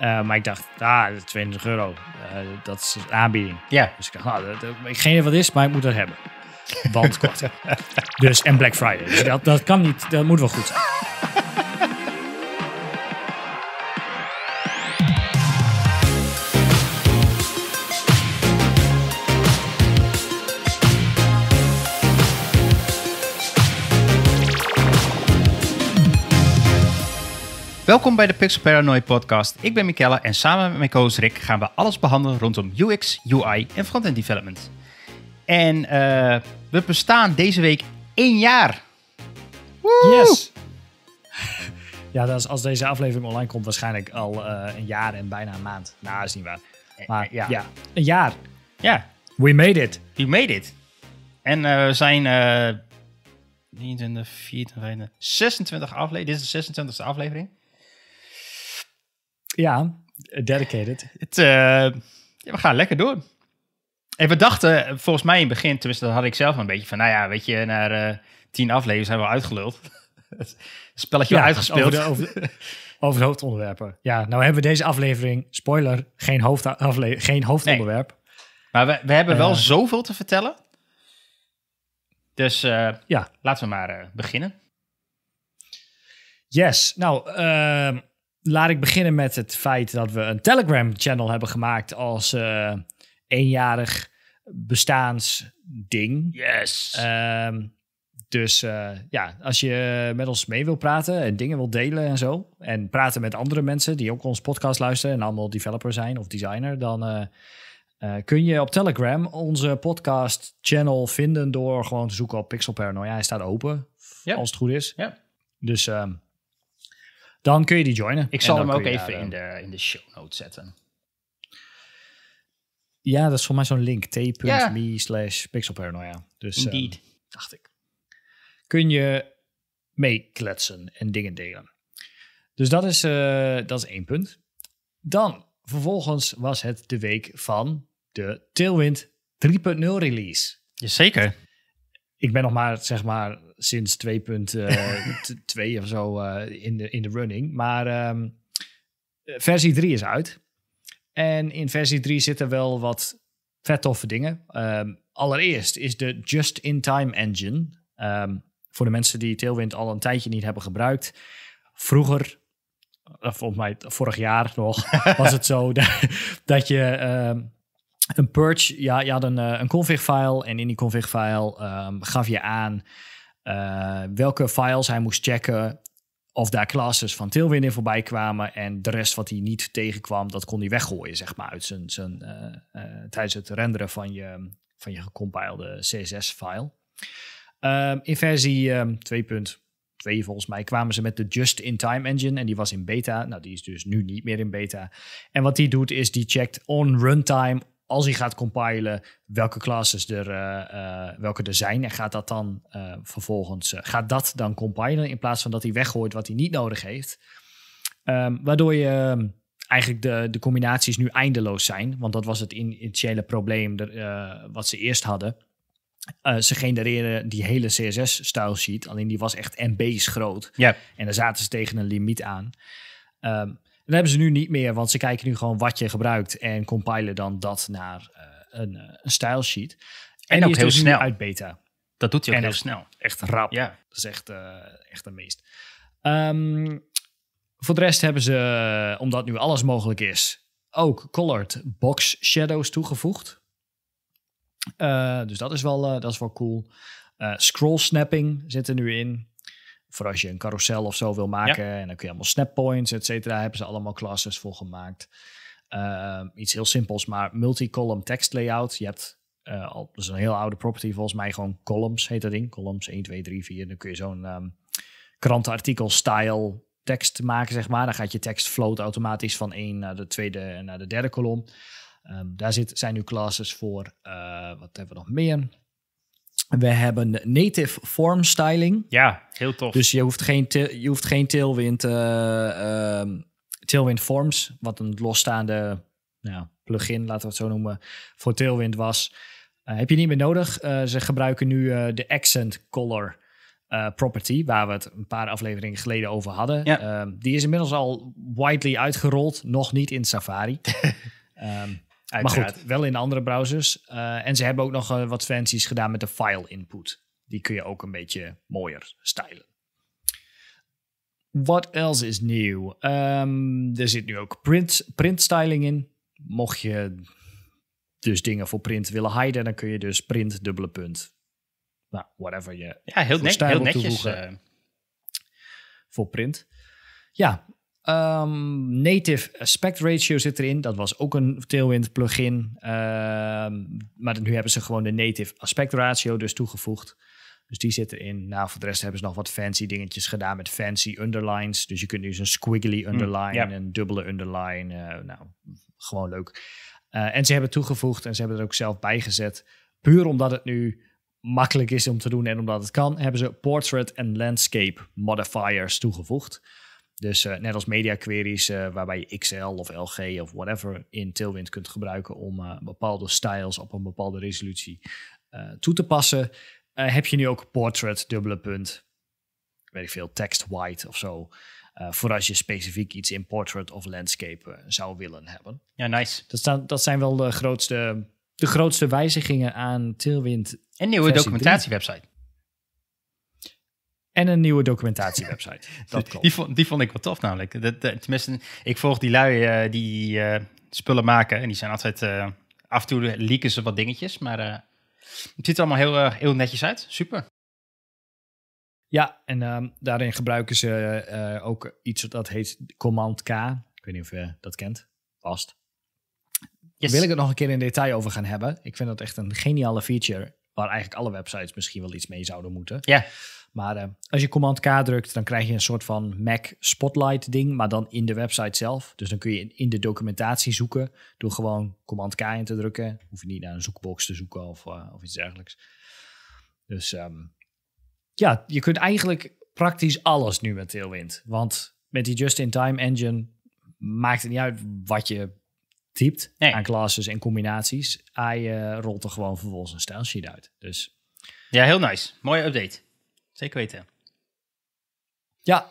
Eh, maar ik dacht, ah, 20 euro, eh, dat is een aanbieding. Ja. Dus ik dacht, nou, ik geen wat het is, maar ik moet dat hebben. Want kort. dus, en Black Friday. Dus dat, dat kan niet, dat moet wel goed zijn. Welkom bij de Pixel Paranoid podcast. Ik ben Mikella en samen met mijn co-host Rick gaan we alles behandelen rondom UX, UI en frontend development. En eh, we bestaan deze week één jaar. Yes! Ja, dat is, als deze aflevering online komt, waarschijnlijk al eh, een jaar en bijna een maand. Nou, is niet waar. Eh, maar ja, ja een jaar. Ja. We made it. We made it. En we zijn 23, 24, 25, 26 aflevering. Dit is de 26e aflevering. Ja, dedicated. Het, eh, we gaan lekker door. En we dachten, volgens mij in het begin, tenminste had ik zelf een beetje van, nou ja, weet je, na eh, tien afleveringen zijn we uitgeluld. Het spelletje ja, uitgespeeld. Over de, over, hoofdonderwerpen. Ja, nou hebben we deze aflevering, spoiler, geen, hoofd, geen hoofdonderwerp. Maar we, we hebben wel eh. zoveel te vertellen. Dus ja. laten we maar beginnen. Yes, nou, ehm, laat ik beginnen met het feit dat we een Telegram-channel hebben gemaakt als uh, eenjarig bestaansding. Yes. Ehm, dus eh, ja, als je met ons mee wil praten en dingen wil delen en zo. En praten met andere mensen die ook ons podcast luisteren en allemaal developer zijn of designer. Dan eh, kun je op Telegram onze podcast channel vinden door gewoon te zoeken op Pixel Paranoia. Hij staat open, als het goed is. Ja. Dus ehm, dan kun je die joinen. Ik zal hem ook even in eh, de, in de show notes zetten. Ja, dat is voor mij zo'n link. t.me ja. slash pixelparanoia. Dus, ehm, Indeed, um, dacht ik. Kun je meekletsen en dingen delen. Dus dat is, eh, dat is één punt. Dan, vervolgens was het de week van de Tailwind 3.0 release. Jazeker. Ik ben nog maar, zeg maar, sinds 2.2 eh, of zo eh, in, de, in de running. Maar ehm, versie 3 is uit. En in versie 3 zitten wel wat vet toffe dingen. Ehm, allereerst is de Just-in-Time Engine. Ehm, voor de mensen die Tailwind al een tijdje niet hebben gebruikt. Vroeger, eh, volgens mij vorig jaar nog, was het zo dat, je een purge, ja, je had een, een config file en in die config file gaf je aan eh, welke files hij moest checken. Of daar classes van Tailwind in voorbij kwamen. En de rest wat hij niet tegenkwam, dat kon hij weggooien, zeg maar. Uit zijn, zijn, eh, eh, tijdens het renderen van je, van je gecompilede CSS-file. Ehm, in versie 2.2 ehm, volgens mij kwamen ze met de just-in-time engine. En die was in beta. Nou, die is dus nu niet meer in beta. En wat die doet, is die checkt on runtime als hij gaat compilen welke classes er, eh, eh, welke er zijn en gaat dat dan eh, vervolgens, gaat dat dan compilen in plaats van dat hij weggooit wat hij niet nodig heeft. Ehm, waardoor je ehm, eigenlijk de, de combinaties nu eindeloos zijn, want dat was het initiële probleem er, wat ze eerst hadden. ze genereren die hele CSS-style sheet, alleen die was echt MB's groot. ja, En daar zaten ze tegen een limiet aan. Ehm, dat hebben ze nu niet meer, want ze kijken nu gewoon wat je gebruikt en compilen dan dat naar eh, een, eh, een style En, en ook heel dus snel. Uit beta. Dat doet hij ook heel snel. Echt rap. Ja. Dat is echt, eh, echt een ehm, meest. voor de rest hebben ze, omdat nu alles mogelijk is, ook colored box shadows toegevoegd. dus dat is wel, dat is wel cool. scroll snapping zit er nu in voor als je een carousel of zo wil maken. En dan kun je allemaal points, et cetera. Hebben ze allemaal classes voor gemaakt. Ehm, iets heel simpels, maar multi-column text layout. Je hebt, eh, al, dat is een heel oude property volgens mij, gewoon columns heet dat ding. Columns 1, 2, 3, 4. Dan kun je zo'n um, krantenartikel style tekst maken, zeg maar. Dan gaat je tekst float automatisch van één naar de tweede naar de derde kolom. Ehm, daar zit, zijn nu classes voor. Eh, wat hebben we nog meer? We hebben native form styling. Ja, heel tof. Dus je hoeft geen, je hoeft geen tailwind, eh, ehm, tailwind forms, wat een losstaande nou, plugin, laten we het zo noemen, voor tailwind was. Eh, heb je niet meer nodig. Eh, ze gebruiken nu de accent color property, waar we het een paar afleveringen geleden over hadden. Ehm, die is inmiddels al widely uitgerold, nog niet in Safari. um, Uiteraard. Maar goed, wel in andere browsers. Eh, en ze hebben ook nog eh, wat fancies gedaan met de file input. Die kun je ook een beetje mooier stylen. What else is nieuw? Ehm, er zit nu ook print, print styling in. Mocht je dus dingen voor print willen hiden, dan kun je dus print dubbele punt. Nou, whatever je. Ja, heel, net, heel netjes. Eh. voor print. Ja, Ehm, native aspect ratio zit erin. Dat was ook een Tailwind plugin. Ehm, maar nu hebben ze gewoon de native aspect ratio dus toegevoegd. Dus die zit erin. Nou, voor de rest hebben ze nog wat fancy dingetjes gedaan met fancy underlines. Dus je kunt nu zo'n squiggly mm, underline, mm, een dubbele underline. Eh, nou, gewoon leuk. Eh, en ze hebben toegevoegd en ze hebben er ook zelf bijgezet. Puur omdat het nu makkelijk is om te doen en omdat het kan, hebben ze portrait en landscape modifiers toegevoegd. Dus eh, net als media queries, eh, waarbij je XL of LG of whatever in Tailwind kunt gebruiken om eh, bepaalde styles op een bepaalde resolutie toe te passen, heb je nu ook portrait, dubbele punt, weet ik veel, text white of zo. voor als je specifiek iets in portrait of landscape zou willen hebben. Ja, nice. Dat, staan, dat zijn wel de grootste, de grootste wijzigingen aan Tailwind. En nieuwe documentatiewebsite. En een nieuwe documentatiewebsite. dat klopt. Die, vond, die vond ik wel tof namelijk. tenminste, ik volg die lui eh, die eh, spullen maken. En die zijn altijd... Eh, af en toe leaken ze wat dingetjes. Maar het ziet er allemaal heel, heel netjes uit. Super. Ja, en ehm, daarin gebruiken ze ook iets dat heet Command-K. Ik weet niet of je dat kent. Past. Yes. Wil ik het nog een keer in detail over gaan hebben. Ik vind dat echt een geniale feature. Waar eigenlijk alle websites misschien wel iets mee zouden moeten. Ja. Maar eh, als je Command K drukt, dan krijg je een soort van Mac Spotlight ding, maar dan in de website zelf. Dus dan kun je in de documentatie zoeken door gewoon Command K in te drukken. Hoef je niet naar een zoekbox te zoeken of, eh, of iets dergelijks. Dus ehm, ja, je kunt eigenlijk praktisch alles nu met Tailwind. Want met die just-in-time engine maakt het niet uit wat je typt aan classes en combinaties. Hij eh, rolt er gewoon vervolgens een sheet uit. Dus... Ja, heel nice. Mooie update. Zeker weten. Ja,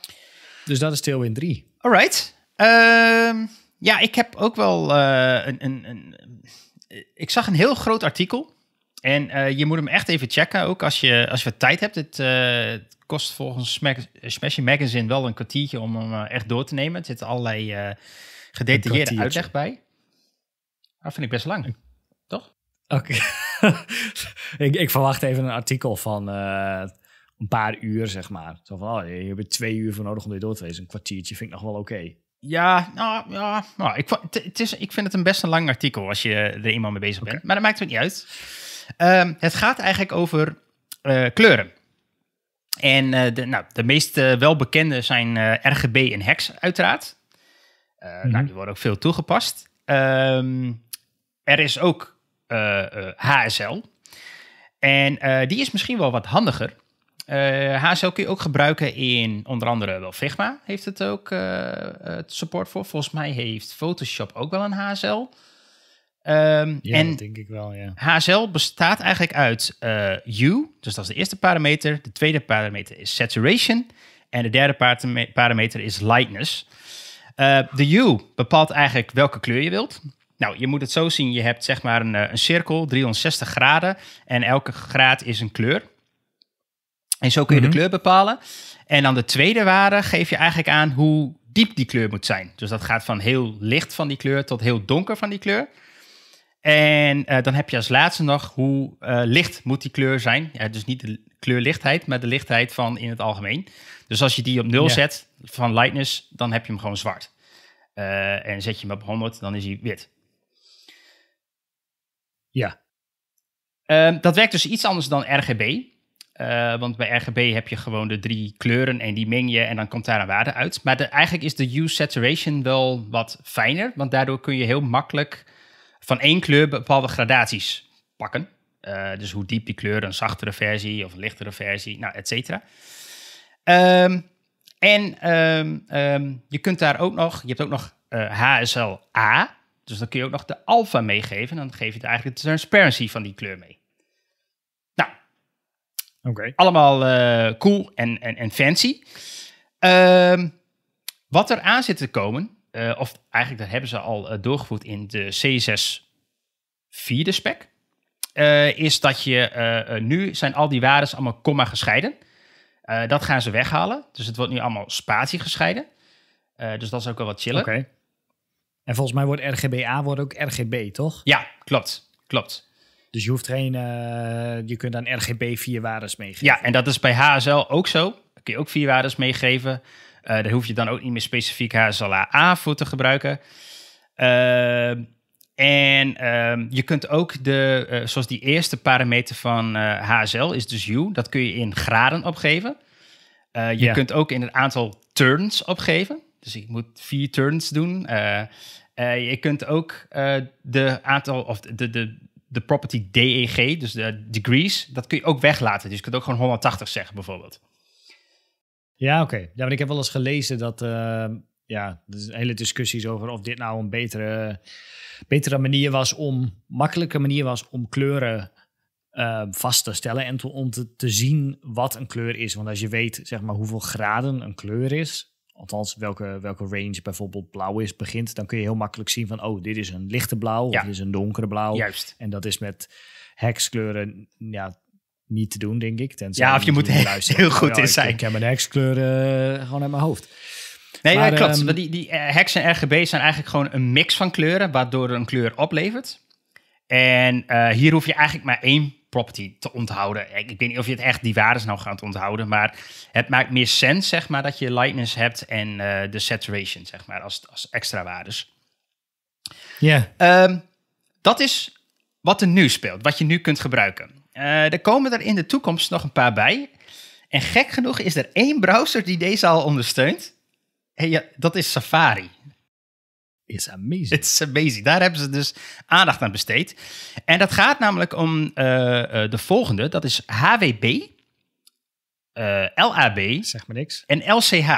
dus dat is Tailwind 3. Alright. Ehm, ja, ik heb ook wel eh, een, een, een, Ik zag een heel groot artikel. En eh, je moet hem echt even checken, ook als je, als je tijd hebt. Het, eh, kost volgens Smash Magazine wel een kwartiertje om hem echt door te nemen. het zit allerlei gedetailleerde uitleg bij. Dat vind ik best lang, toch? Oké. ik, ik, verwacht even een artikel van een paar uur, zeg maar. Zo van, oh, je hebt er twee uur voor nodig om dit door te lezen. Een kwartiertje vind ik nog wel oké. Ja, nou, ja nou, ik, het is, ik vind het een best een lang artikel als je er iemand mee bezig bent. Maar dat maakt het niet uit. Ehm, het gaat eigenlijk over eh, kleuren. En eh, de, nou, de meest eh, welbekende zijn RGB en HEX, uiteraard. nou, mhm. die worden ook veel toegepast. Ehm, er is ook HSL. En die is misschien wel wat handiger. Uh, eh, HSL kun je ook gebruiken in onder andere wel Figma heeft het ook eh, het support voor. Volgens mij heeft Photoshop ook wel een HSL. Um, ehm, ja, en denk ik wel, ja. HSL bestaat eigenlijk uit uh, U, dus dat is de eerste parameter. De tweede parameter is saturation. En de derde parameter is lightness. de U bepaalt eigenlijk welke kleur je wilt. Nou, je moet het zo zien. Je hebt zeg maar een, een cirkel, 360 graden. En elke graad is een kleur. En zo kun je de mhm. kleur bepalen. En dan de tweede waarde geef je eigenlijk aan hoe diep die kleur moet zijn. Dus dat gaat van heel licht van die kleur tot heel donker van die kleur. En eh, dan heb je als laatste nog hoe eh, licht moet die kleur zijn. Ja, dus niet de kleurlichtheid, maar de lichtheid van in het algemeen. Dus als je die op 0 zet van lightness, dan heb je hem gewoon zwart. Eh, en zet je hem op 100, dan is hij wit. Ja. Ehm, dat werkt dus iets anders dan RGB. Eh, want bij RGB heb je gewoon de drie kleuren en die meng je en dan komt daar een waarde uit. Maar eigenlijk is de hue saturation wel wat fijner, want daardoor kun je heel makkelijk van één kleur bepaalde gradaties pakken. Eh, dus hoe diep die kleur, een zachtere versie of een lichtere versie, nou, et cetera. Ehm, en ehm, ehm, je kunt daar ook nog, je hebt ook nog HSL eh, A, dus dan kun je ook nog de alpha meegeven. Dan geef je eigenlijk de transparency van die kleur mee. Allemaal eh, cool en, en, en fancy. Ehm, wat er aan zit te komen, eh, of eigenlijk dat hebben ze al eh, doorgevoerd in de C6 vierde spec, is dat je nu zijn al die waarden allemaal komma gescheiden. dat gaan ze weghalen, dus het wordt nu allemaal spatie gescheiden. dus dat is ook wel wat chiller. En volgens mij wordt RGBA wordt ook RGB, toch? Ja, klopt. Klopt. Dus je hoeft geen, eh, je kunt aan RGB vier waardes meegeven. Ja, en dat is bij HSL ook zo. Dan kun je ook vier waardes meegeven. Eh, daar hoef je dan ook niet meer specifiek HSLA-A voor te gebruiken. Eh, en ehm, je kunt ook de, zoals die eerste parameter van HSL is dus U, dat kun je in graden opgeven. je kunt ook in het aantal turns opgeven. Dus ik moet vier turns doen. je kunt ook de aantal of de, de, de property DEG, dus de degrees, dat kun je ook weglaten. Dus je kunt ook gewoon 180 zeggen, bijvoorbeeld. Ja, oké. Ja, want ik heb wel eens gelezen dat. Eh, ja, er zijn hele discussies over of dit nou een betere, betere manier was om. makkelijke manier was om kleuren uh, vast te stellen. En om te, te zien wat een kleur is. Want als je weet, zeg maar, hoeveel graden een kleur is althans welke, welke range bijvoorbeeld blauw is, begint, dan kun je heel makkelijk zien van, oh, dit is een lichte blauw of dit is een donkere blauw. Juist. En dat is met hekskleuren ja, niet te doen, denk ik. Tenzij ja, of je, moet heel goed in zijn. Ik, heb mijn hekskleuren eh, gewoon in mijn hoofd. Nee, eh, klopt. Um, die, die eh, hex en RGB zijn eigenlijk gewoon een mix van kleuren, waardoor er een kleur oplevert. En eh, hier hoef je eigenlijk maar één property te onthouden. Ik, ik, weet niet of je het echt die waardes nou gaat onthouden, maar het maakt meer sens, zeg maar, dat je lightness hebt en eh, de saturation, zeg maar, als, als extra waardes. Ja. Ehm, dat is wat er nu speelt, wat je nu kunt gebruiken. Eh, er komen er in de toekomst nog een paar bij. En gek genoeg is er één browser die deze al ondersteunt. ja, dat is Safari. It's amazing. It's amazing. Daar hebben ze dus aandacht aan besteed. En dat gaat namelijk om eh, eh, de volgende. Dat is HWB, eh, LAB. Zeg maar niks. En LCH.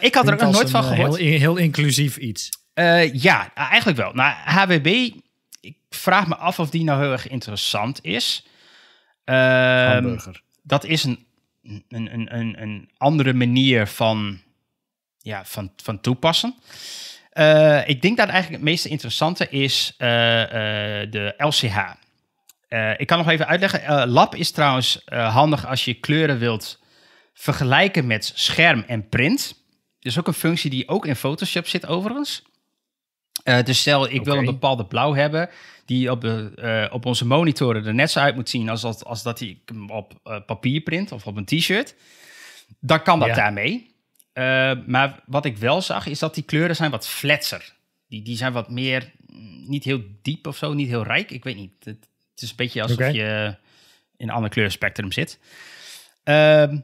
ik had er ook nog nooit van gehoord. Heel, heel inclusief iets. ja, eigenlijk wel. Nou, HWB, ik vraag me af of die nou heel erg interessant is. Ehm, Hamburger. Dat is een, een, een, een andere manier van ja, van, van toepassen. Eh, ik denk dat eigenlijk het meest interessante is eh, eh, de LCH. ik kan nog even uitleggen. lab is trouwens handig als je kleuren wilt vergelijken met scherm en print. Dat is ook een functie die ook in Photoshop zit overigens. dus stel, ik wil een bepaalde blauw hebben die op, de, op onze monitoren er net zo uit moet zien als dat, als dat die op papier print of op een t-shirt. Dan kan dat daarmee. Eh, maar wat ik wel zag, is dat die kleuren zijn wat fletser. Die, die zijn wat meer, mm, niet heel diep of zo, niet heel rijk. Ik weet niet. Het, is een beetje alsof je in een ander kleurspectrum zit. Ehm,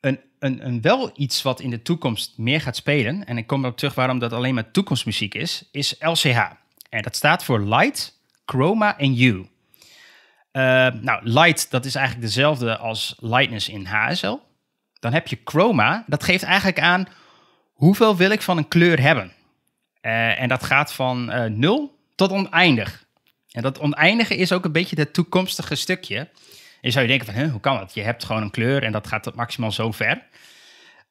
een, een, een wel iets wat in de toekomst meer gaat spelen, en ik kom erop terug waarom dat alleen maar toekomstmuziek is, is LCH. En dat staat voor Light, Chroma en U. Ehm, nou, light, dat is eigenlijk dezelfde als lightness in HSL. Dan heb je chroma. Dat geeft eigenlijk aan hoeveel wil ik van een kleur hebben. Eh, en dat gaat van uh, eh, 0 tot oneindig. En dat oneindige is ook een beetje het toekomstige stukje. En je zou je denken van, hoe kan dat? Je hebt gewoon een kleur en dat gaat tot maximaal zo ver.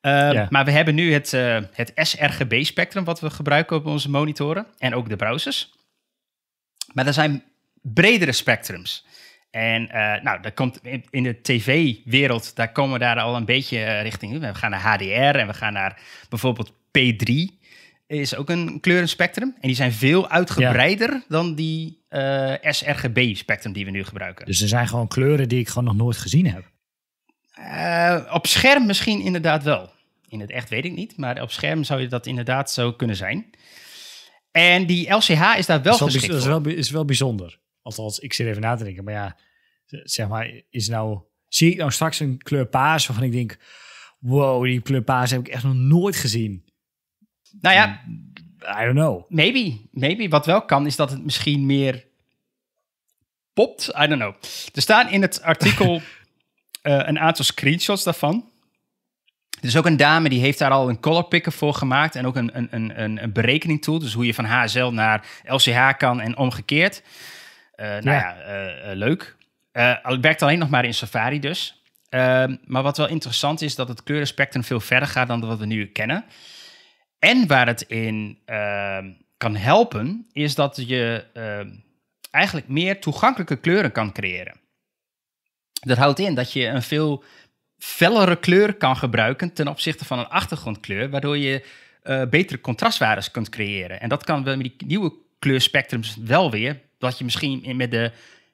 Ehm, maar we hebben nu het, eh, het sRGB-spectrum wat we gebruiken op onze monitoren en ook de browsers. Maar er zijn bredere spectrums. En eh, nou, dat komt in, de tv-wereld, daar komen we daar al een beetje eh, richting. We gaan naar HDR en we gaan naar bijvoorbeeld P3 is ook een kleurenspectrum. En die zijn veel uitgebreider dan die eh, sRGB-spectrum die we nu gebruiken. Dus er zijn gewoon kleuren die ik gewoon nog nooit gezien heb. op scherm misschien inderdaad wel. In het echt weet ik niet, maar op scherm zou je dat inderdaad zo kunnen zijn. En die LCH is daar wel, is geschikt Dat is wel, is wel bijzonder. Althans, ik zit even na te denken. Maar ja, zeg maar, is nou, zie ik nou straks een kleur paars waarvan ik denk, wow, die kleur paars heb ik echt nog nooit gezien. Nou ja, I don't know. Maybe, maybe. Wat wel kan, is dat het misschien meer popt. I don't know. Er staan in het artikel eh, een aantal screenshots daarvan. Er is ook een dame die heeft daar al een color picker voor gemaakt. En ook een, een, een, een berekening tool. Dus hoe je van HSL naar LCH kan en omgekeerd. Eh, nou ja, eh, eh, leuk. het werkt alleen nog maar in Safari dus. Ehm, maar wat wel interessant is, dat het kleurenspectrum veel verder gaat dan wat we nu kennen. En waar het in ehm, kan helpen, is dat je ehm, eigenlijk meer toegankelijke kleuren kan creëren. Dat houdt in dat je een veel fellere kleur kan gebruiken ten opzichte van een achtergrondkleur, waardoor je betere contrastwaardes kunt creëren. En dat kan wel met die nieuwe kleurspectrums wel weer dat je misschien met de,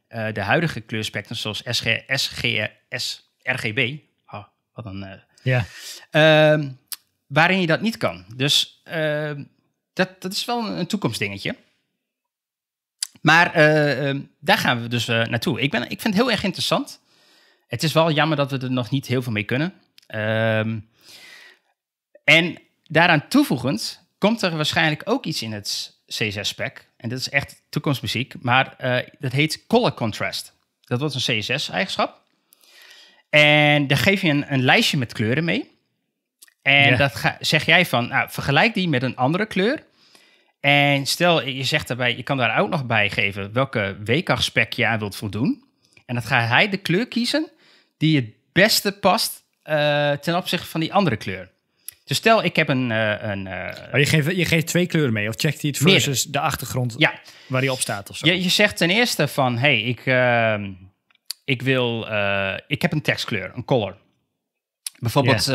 eh, de huidige kleurspectrum, zoals SG, SG, sRGB, oh, wat een. Eh, ja. Ehm, waarin je dat niet kan. Dus ehm, dat, dat is wel een, toekomstdingetje. Maar eh, ehm, daar gaan we dus naartoe. Ik, ben, ik vind het heel erg interessant. Het is wel jammer dat we er nog niet heel veel mee kunnen. en daaraan toevoegend komt er waarschijnlijk ook iets in het C6-spec. En dit is echt toekomstmuziek. Maar eh, dat heet color contrast. Dat wordt een CSS eigenschap En daar geef je een, een, lijstje met kleuren mee. En ja. dat ga, zeg jij van, nou, vergelijk die met een andere kleur. En stel, je zegt daarbij, je kan daar ook nog bij geven welke WCAG-spec je aan wilt voldoen. En dat gaat hij de kleur kiezen die het beste past eh, ten opzichte van die andere kleur. Dus stel, ik heb een... Eh, een eh, je, geeft, je geeft twee kleuren mee, of checkt hij het versus de achtergrond ja. waar hij op staat of zo? Je, je zegt ten eerste van, hey, ik, ehm, ik, wil, eh, ik heb een tekstkleur, een color. Bijvoorbeeld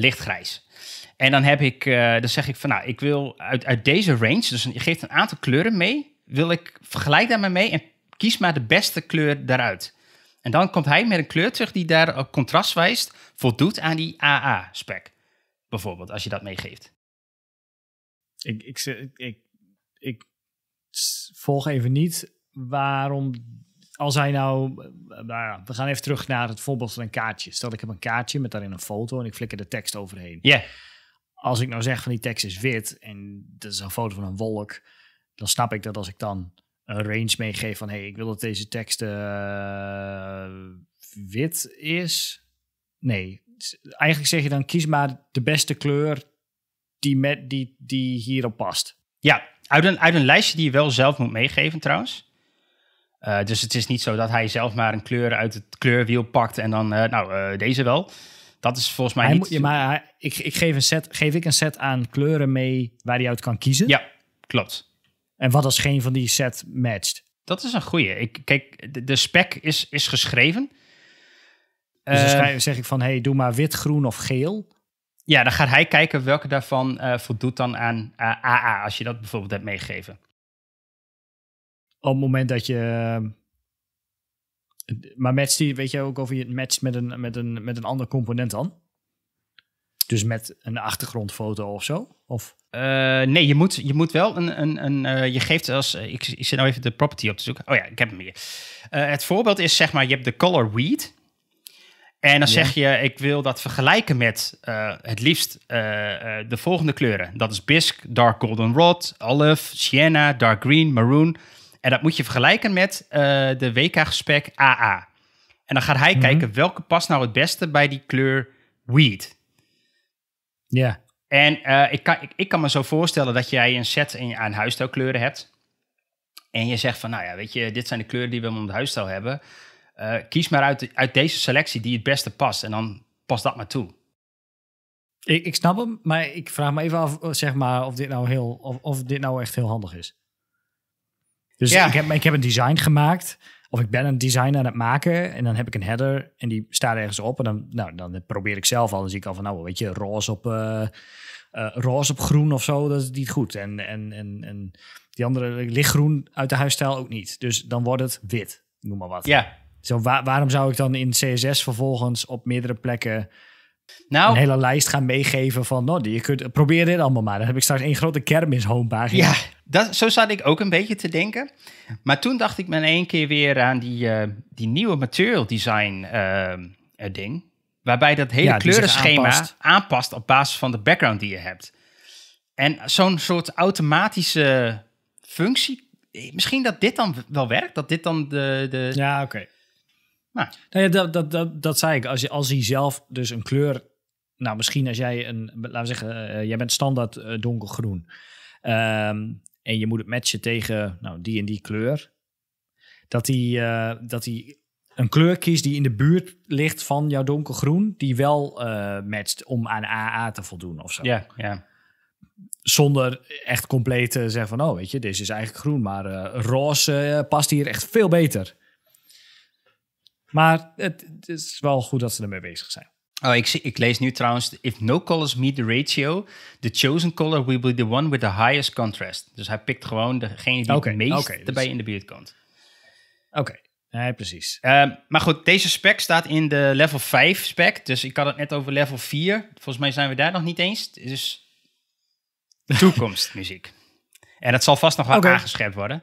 lichtgrijs. En dan, heb ik, dan zeg ik van, nou, ik wil uit, uit deze range, dus je geeft een aantal kleuren mee, wil ik, vergelijk daarmee mee en kies maar de beste kleur daaruit. En dan komt hij met een kleur terug die daar op contrast wijst voldoet aan die AA-spec. Bijvoorbeeld, als je dat meegeeft. Ik, ik, ik, ik, volg even niet waarom als hij nou, nou, we gaan even terug naar het voorbeeld van een kaartje. Stel, ik heb een kaartje met daarin een foto en ik flikker de tekst overheen. Ja. Als ik nou zeg van die tekst is wit en dat is een foto van een wolk, dan snap ik dat als ik dan een range meegeef van hé, hey, ik wil dat deze tekst eh, wit is. Nee, eigenlijk zeg je dan kies maar de beste kleur die, met, die, die hierop past. Ja, uit een, uit een lijstje die je wel zelf moet meegeven trouwens. Eh, dus het is niet zo dat hij zelf maar een kleur uit het kleurwiel pakt en dan, eh, nou, eh, deze wel. Dat is volgens mij hij niet... Moet, maar ik, ik geef, een set, geef ik een set aan kleuren mee waar hij uit kan kiezen? Ja, klopt. En wat als geen van die set matcht? Dat is een goeie. Ik, kijk, de, de spec is, is geschreven. Dus dan ehm, zeg ik van, hey, doe maar wit, groen of geel. Ja, dan gaat hij kijken welke daarvan eh, voldoet dan aan AA, eh, als je dat bijvoorbeeld hebt meegegeven. Op het moment dat je... Eh, maar matcht die, weet je ook of je het matcht met een, met, een, met een ander component dan? Dus met een achtergrondfoto of zo? Of? nee, je moet, je moet wel een. een, een je geeft als. ik, ik zit nou even de property op te zoeken. Oh ja, ik heb hem hier. het voorbeeld is zeg maar: je hebt de color weed. En dan zeg je, ik wil dat vergelijken met eh, het liefst eh, eh, de volgende kleuren. Dat is Bisk, dark golden rod, olive, sienna, dark green, maroon. En dat moet je vergelijken met de WK-gesprek AA. En dan gaat hij mhm. kijken welke past nou het beste bij die kleur weed. Ja. En ik, kan, ik, kan me zo voorstellen dat jij een set aan huisstijlkleuren hebt. En je zegt van, nou ja, weet je, dit zijn de kleuren die we om het huisstijl hebben. Eh, kies maar uit, uit deze selectie die het beste past en dan pas dat maar toe. Ik, ik snap hem, maar ik vraag me even af eh, zeg maar, of, dit nou heel, of, of dit nou echt heel handig is. Dus ja. ik, heb, ik heb een design gemaakt. Of ik ben een design aan het maken en dan heb ik een header en die staat ergens op. En dan, nou, dan probeer ik zelf al. Dan zie ik al van, nou, weet je, roze op, eh, roze op groen of zo, dat is niet goed. En, en, en, en die andere lichtgroen uit de huisstijl ook niet. Dus dan wordt het wit, noem maar wat. Ja, zo, waarom zou ik dan in CSS vervolgens op meerdere plekken nou, een hele lijst gaan meegeven van, nou, je kunt, probeer dit allemaal maar. Dan heb ik straks één grote kermis homepagina. Ja, dat, zo zat ik ook een beetje te denken. Maar toen dacht ik me in één keer weer aan die, eh, die nieuwe material design eh, eh, ding. Waarbij dat hele kleurenschema aanpast. op basis van de background die je hebt. En zo'n soort automatische functie. Misschien dat dit dan wel werkt. Dat dit dan de. de ja, oké. Nou. nou dat, dat, dat, dat zei ik. Als, je, als hij zelf dus een kleur. Nou, misschien als jij een. Laten we zeggen, eh, jij bent standaard eh, donkergroen. Ehm, en je moet het matchen tegen nou, die en die kleur. Dat hij, eh, dat hij een kleur kiest die in de buurt ligt van jouw donkergroen. Die wel matcht om aan AA te voldoen of zo. Ja, ja zonder echt compleet te zeggen van, oh weet je, deze is eigenlijk groen, maar roze past hier echt veel beter. Maar het, is wel goed dat ze ermee bezig zijn. Oh, ik, zie, ik, lees nu trouwens, if no colors meet the ratio, the chosen color will be the one with the highest contrast. Dus hij pikt gewoon degene die het meest dus- erbij in de buurt komt. Oké, okay. precies. Ehm, maar goed, deze spec staat in de level 5 spec, dus ik had het net over level 4. Volgens mij zijn we daar nog niet eens, dus toekomstmuziek. En dat zal vast nog wel aangescherpt worden.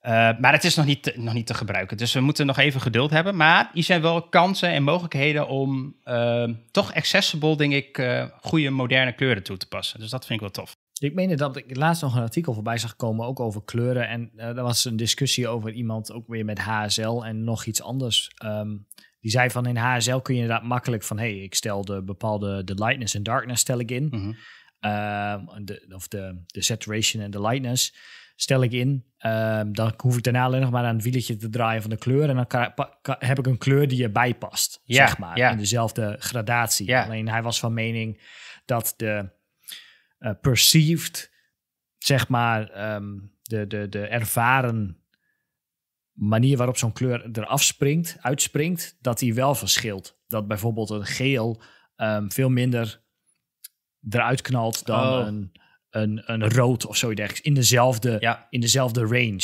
Eh, maar het is nog niet, te, nog niet te gebruiken. Dus we moeten nog even geduld hebben. Maar hier zijn wel kansen en mogelijkheden om ehm, toch accessible, denk ik, eh, goede moderne kleuren toe te passen. Dus dat vind ik wel tof. Ik meende dat ik laatst nog een artikel voorbij zag komen, ook over kleuren. En eh, er was een discussie over iemand, ook weer met HSL en nog iets anders. Ehm, die zei van in HSL kun je inderdaad makkelijk van, hey, ik stel de bepaalde, de lightness en darkness stel ik in. Mhm. Ehm, of de, de saturation en de lightness stel ik in. Ehm, dan hoef ik daarna alleen nog maar aan het wieletje te draaien van de kleur. En dan heb ik een kleur die je past, zeg maar. In dezelfde gradatie. Alleen hij was van mening dat de eh, perceived, zeg maar, ehm, de, de, de ervaren manier waarop zo'n kleur eraf springt, uitspringt, dat die wel verschilt. Dat bijvoorbeeld een geel ehm, veel minder eruit knalt dan oh. een een, een rood of zoiets In dezelfde, in dezelfde range.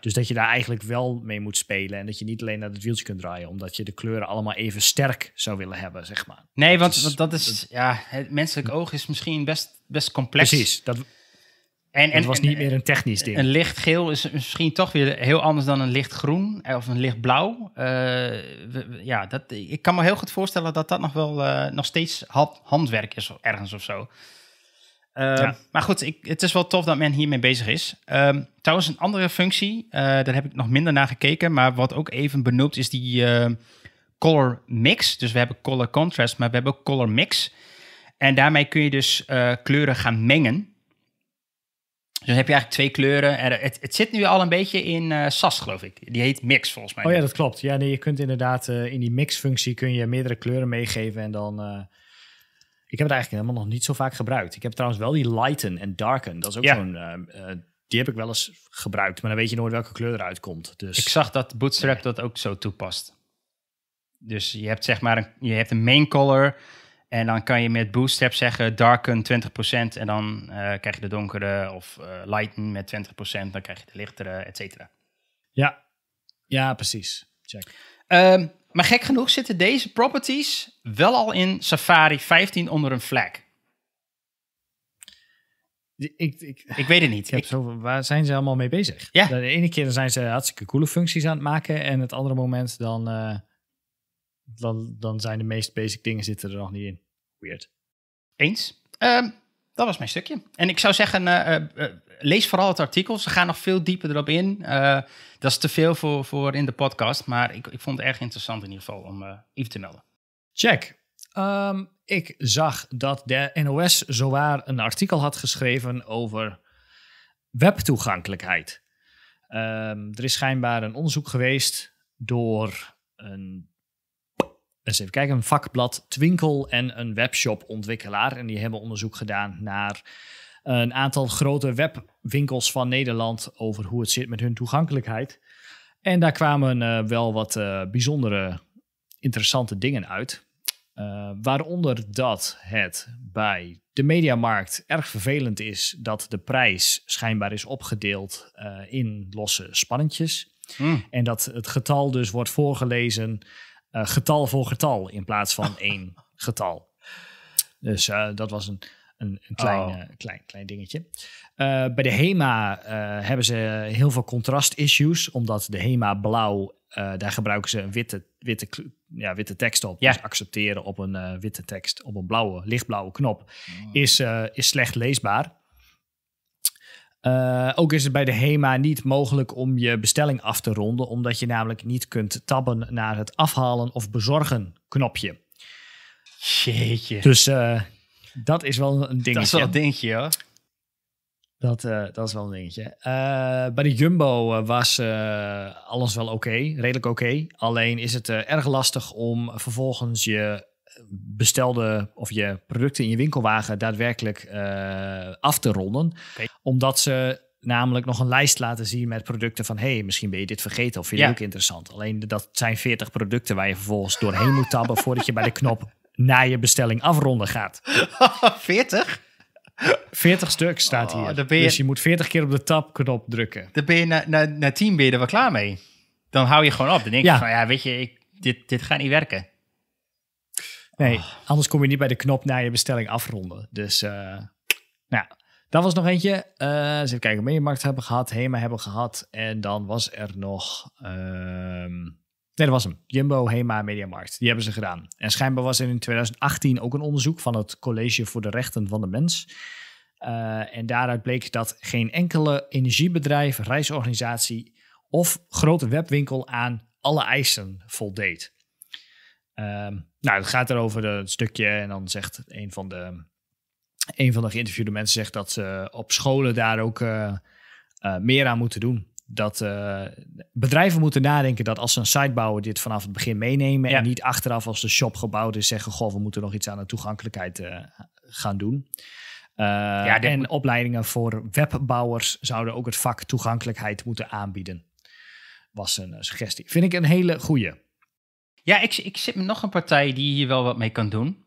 Dus dat je daar eigenlijk wel mee moet spelen. En dat je niet alleen naar het wieltje kunt draaien. Omdat je de kleuren allemaal even sterk zou willen hebben, zeg maar. Nee, want, dat is... ja, het menselijk oog is misschien best, best complex. Precies, dat... En, en, het was niet meer een technisch ding. Een lichtgeel is misschien toch weer heel anders dan een lichtgroen eh, of een lichtblauw. Eh, ja, dat, ik kan me heel goed voorstellen dat dat nog wel eh, nog steeds handwerk is ergens of zo. Ehm, maar goed, ik, het is wel tof dat men hiermee bezig is. Ehm, trouwens, een andere functie, eh, daar heb ik nog minder naar gekeken, maar wat ook even benoemd is die ehm, color mix. Dus we hebben color contrast, maar we hebben ook color mix. En daarmee kun je dus eh, kleuren gaan mengen. Dus dan heb je eigenlijk twee kleuren. En het, zit nu al een beetje in uh, SAS, geloof ik. Die heet mix, volgens mij. Oh ja, dat klopt. Ja, nee, je kunt inderdaad in die mix-functie kun je meerdere kleuren meegeven en dan ik heb het eigenlijk helemaal nog niet zo vaak gebruikt. Ik heb trouwens wel die lighten en darken. Dat is ook zo'n... Eh, eh, die heb ik wel eens gebruikt, maar dan weet je nooit welke kleur eruit komt. Dus... Ik zag dat Bootstrap dat ook zo toepast. Dus je hebt zeg maar een, je hebt een main color en dan kan je met Bootstrap zeggen darken 20% en dan eh, krijg je de donkere of lighten met 20%, dan krijg je de lichtere, et cetera. Ja, ja precies. Check. Ehm, maar gek genoeg zitten deze properties wel al in Safari 15 onder een flag. Ik, ik, ik weet het niet. Ik heb waar zijn ze allemaal mee bezig? Ja. De ene keer zijn ze hartstikke coole functies aan het maken. En het andere moment dan, uh, dan, zijn de meest basic dingen zitten er nog niet in. Weird. Eens. Ehm, dat was mijn stukje. En ik zou zeggen, eh, eh, lees vooral het artikel. Ze gaan nog veel dieper erop in. Eh, dat is te veel voor, voor in de podcast. Maar ik, ik vond het erg interessant in ieder geval om uh, eh, even te melden. Check. Ehm, ik zag dat de NOS zowaar een artikel had geschreven over webtoegankelijkheid. Ehm, er is schijnbaar een onderzoek geweest door een eens even kijken, een vakblad Twinkel en een webshopontwikkelaar. En die hebben onderzoek gedaan naar een aantal grote webwinkels van Nederland over hoe het zit met hun toegankelijkheid. En daar kwamen uh, wel wat eh, bijzondere, interessante dingen uit. Uh, waaronder dat het bij de mediamarkt erg vervelend is dat de prijs schijnbaar is opgedeeld in losse spannetjes. Hmm. En dat het getal dus wordt voorgelezen getal voor getal in plaats van één getal. Dus dat was een een, een oh. klein, eh, klein, klein dingetje. Eh, bij de HEMA eh, hebben ze heel veel contrast-issues, omdat de HEMA blauw, daar gebruiken ze een witte, witte ja, witte tekst op. Ja. Dus accepteren op een witte tekst, op een blauwe, lichtblauwe knop, oh. is, is slecht leesbaar. ook is het bij de HEMA niet mogelijk om je bestelling af te ronden, omdat je namelijk niet kunt tabben naar het afhalen of bezorgen knopje. Jeetje. Dus eh, dat is wel een dingetje. Dat is wel een dingetje, hoor. Dat, dat is wel een dingetje. bij de Jumbo eh, was eh, alles wel oké, redelijk oké. Alleen is het erg lastig om vervolgens je bestelde of je producten in je winkelwagen daadwerkelijk af te ronden. Omdat ze namelijk nog een lijst laten zien met producten van... hey, misschien ben je dit vergeten of vind je ook interessant. Alleen dat zijn 40 producten waar je vervolgens doorheen moet tabben... voordat je bij de knop na je bestelling afronden gaat. 40? 40 stuk staat oh, hier. dus je moet 40 keer op de tab drukken. Dan ben je na, na, 10 ben je er wel klaar mee. Dan hou je gewoon op. Dan denk je van, ja, weet je, ik, dit, dit gaat niet werken. Nee, oh. anders kom je niet bij de knop na je bestelling afronden. Dus, uh, nou, dat was nog eentje. Uh, even kijken, Mediamarkt hebben gehad, HEMA hebben gehad. En dan was er nog... Ehm, Nee, dat was hem. Jumbo, Hema Mediamarkt. Die hebben ze gedaan. En schijnbaar was er in 2018 ook een onderzoek van het College voor de Rechten van de Mens. Eh, en daaruit bleek dat geen enkele energiebedrijf, reisorganisatie of grote webwinkel aan alle eisen voldeed. Ehm, nou, het gaat erover een stukje en dan zegt een van de, een van de geïnterviewde mensen zegt dat ze op scholen daar ook eh, eh, meer aan moeten doen dat eh, bedrijven moeten nadenken dat als ze een site bouwen, dit vanaf het begin meenemen. En niet achteraf als de shop gebouwd is zeggen: Goh, we moeten nog iets aan de toegankelijkheid eh, gaan doen. Eh, en opleidingen voor webbouwers zouden ook het vak toegankelijkheid moeten aanbieden. Was een suggestie. Vind ik een hele goede. Ja, ik, ik zit me nog een partij die hier wel wat mee kan doen.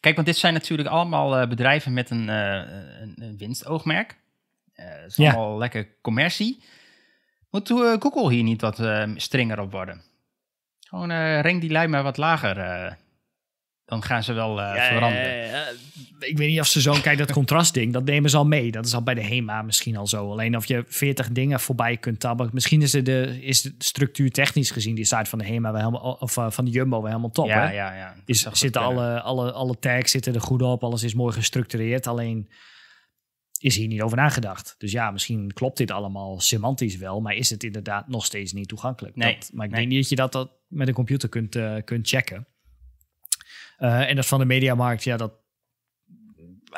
Kijk, want dit zijn natuurlijk allemaal bedrijven met een, een winstoogmerk. Het is ja. allemaal lekker commercie. Moet eh, Google hier niet wat eh, strenger op worden? Gewoon eh, ring die lijn maar wat lager dan gaan ze wel veranderen. Ja, ik weet niet of ze zo kijk, dat contrastding, dat nemen ze al mee. Dat is al bij de HEMA misschien al zo. Alleen of je 40 dingen voorbij kunt tappen. Misschien is de, is de structuur technisch gezien die site van de HEMA wel helemaal, of van de Jumbo wel helemaal top. Ja, hè? ja, ja. Dus zitten alle, alle, alle tags zitten er goed op, alles is mooi gestructureerd. Alleen is hier niet over nagedacht. Dus ja, misschien klopt dit allemaal semantisch wel, maar is het inderdaad nog steeds niet toegankelijk. Nee, dat, maar ik denk niet dat je dat, dat met een computer kunt, eh, kunt checken. Eh, en dat van de mediamarkt, ja, dat.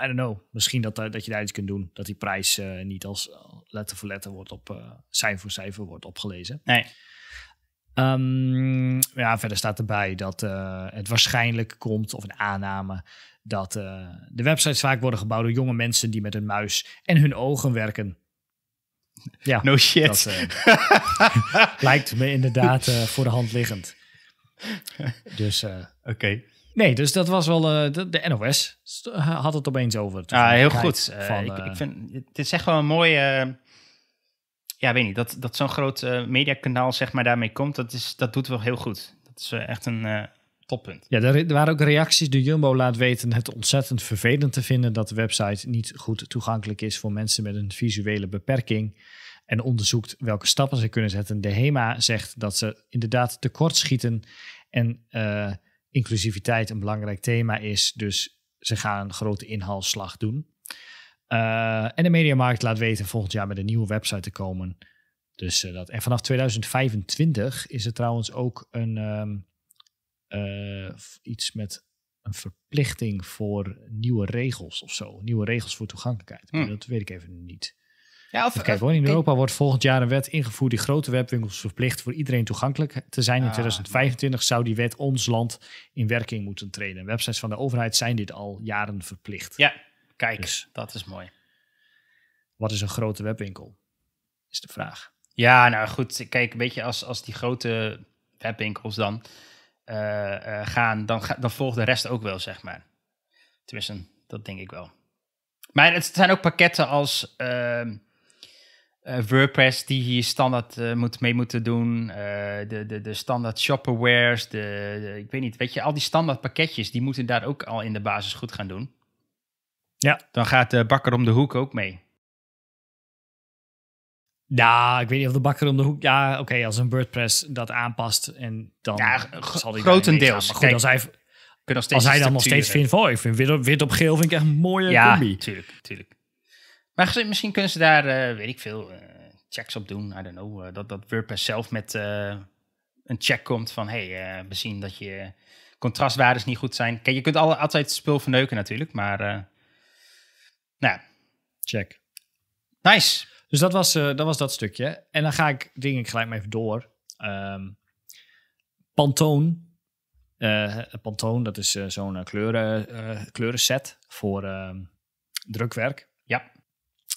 I don't know. Misschien dat, eh, dat je daar iets kunt doen. Dat die prijs niet als letter voor letter wordt op cijfer voor cijfer wordt opgelezen. Nee. Ehm, ja, verder staat erbij dat het waarschijnlijk komt, of een aanname, dat eh, de websites vaak worden gebouwd door jonge mensen die met hun muis en hun ogen werken. Ja, no shit. Dat eh, lijkt me inderdaad eh, voor de hand liggend. Dus. Oké. Nee, dus dat was wel. De, de, NOS had het opeens over. Ah, heel goed. ik, ik, vind, het is echt wel een mooie ja, weet niet, dat, dat zo'n groot uh, mediakanaal zeg maar daarmee komt, dat, is, dat doet wel heel goed. Dat is echt een, toppunt. Ja, er waren ook reacties de Jumbo laat weten het ontzettend vervelend te vinden dat de website niet goed toegankelijk is voor mensen met een visuele beperking en onderzoekt welke stappen ze kunnen zetten. De HEMA zegt dat ze inderdaad tekortschieten en uh, inclusiviteit een belangrijk thema is, dus ze gaan een grote inhaalslag doen. Eh, en de Mediamarkt laat weten volgend jaar met een nieuwe website te komen. Dus, eh, dat, en vanaf 2025 is er trouwens ook een ehm, eh, iets met een verplichting voor nieuwe regels of zo. Nieuwe regels voor toegankelijkheid. Hm. Dat weet ik even niet. Ja, of, Kijk, eh, in Europa wordt volgend jaar een wet ingevoerd die grote webwinkels verplicht voor iedereen toegankelijk te zijn. In 2025 ah, zou die wet ons land in werking moeten treden. Websites van de overheid zijn dit al jaren verplicht. Ja, kijk, dus dat is mooi. Wat is een grote webwinkel? Is de vraag. Ja, nou goed, kijk, een beetje als, als die grote webwinkels dan eh, eh, gaan, dan, dan volgt de rest ook wel, zeg maar. Tenminste, dat denk ik wel. Maar het zijn ook pakketten als ehm, eh, WordPress die hier standaard moet, mee moeten doen. de, de, de standaard shopperwares, de, ik weet niet, weet je, al die standaard pakketjes, die moeten daar ook al in de basis goed gaan doen. Ja. Dan gaat de bakker om de hoek ook mee ja ik weet niet of de bakker om de hoek. Ja, oké, als een WordPress dat aanpast en dan zal hij grotendeels. goed, als hij, als, als hij dan nog steeds vindt, oh, ik vind wit op, wit op geel vind ik echt een mooie ja, combi. Ja, tuurlijk, tuurlijk. Maar misschien kunnen ze daar, eh, weet ik veel, eh, checks op doen. I don't know, eh, dat, dat WordPress zelf met een check komt van... hey, we zien dat je contrastwaardes niet goed zijn. Kijk, je kunt alle, altijd spul verneuken natuurlijk, maar... nou Check. Nice. Dus dat was, eh, dat was dat stukje. En dan ga ik, denk ik, gelijk maar even door. Um, Pantone. Eh, Pantone, dat is eh, zo'n kleuren, kleurenset voor ehm, drukwerk. Ja.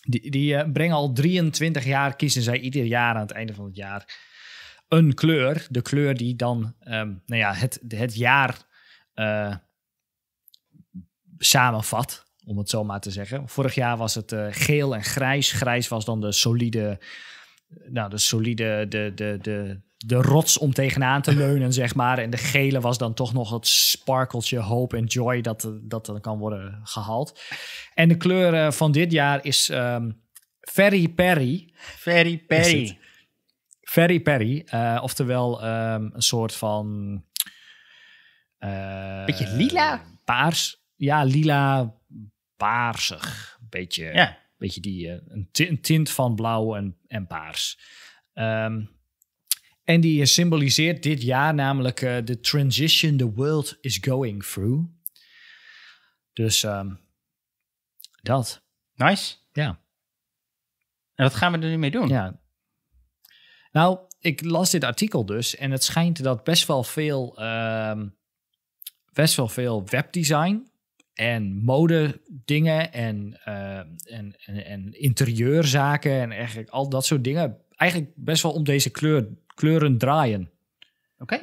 Die, die brengen al 23 jaar, kiezen zij ieder jaar aan het einde van het jaar een kleur. De kleur die dan ehm, nou ja, het, het jaar samenvat om het zo maar te zeggen. Vorig jaar was het eh, geel en grijs. Grijs was dan de solide, nou, de solide, de, de, de, de rots om tegenaan te leunen, zeg maar. En de gele was dan toch nog het sparkeltje hoop en joy dat, eh, dat dan kan worden gehaald. En de kleur eh, van dit jaar is um, Ferry Perry. Ferry Perry. Ferry Perry, oftewel ehm, een soort van... Beetje lila? Paars. Ja, lila, paarsig. Een beetje, beetje die, eh, een, een tint van blauw en, en paars. Ehm, en die eh, symboliseert dit jaar namelijk eh, de transition the world is going through. Dus ehm, dat. Nice. Ja. En wat gaan we er nu mee doen? Ja. Nou, ik las dit artikel dus en het schijnt dat best wel veel, ehm, best wel veel webdesign en mode dingen en, eh, en, en, en, interieurzaken en eigenlijk al dat soort dingen eigenlijk best wel om deze kleur, kleuren draaien. Oké.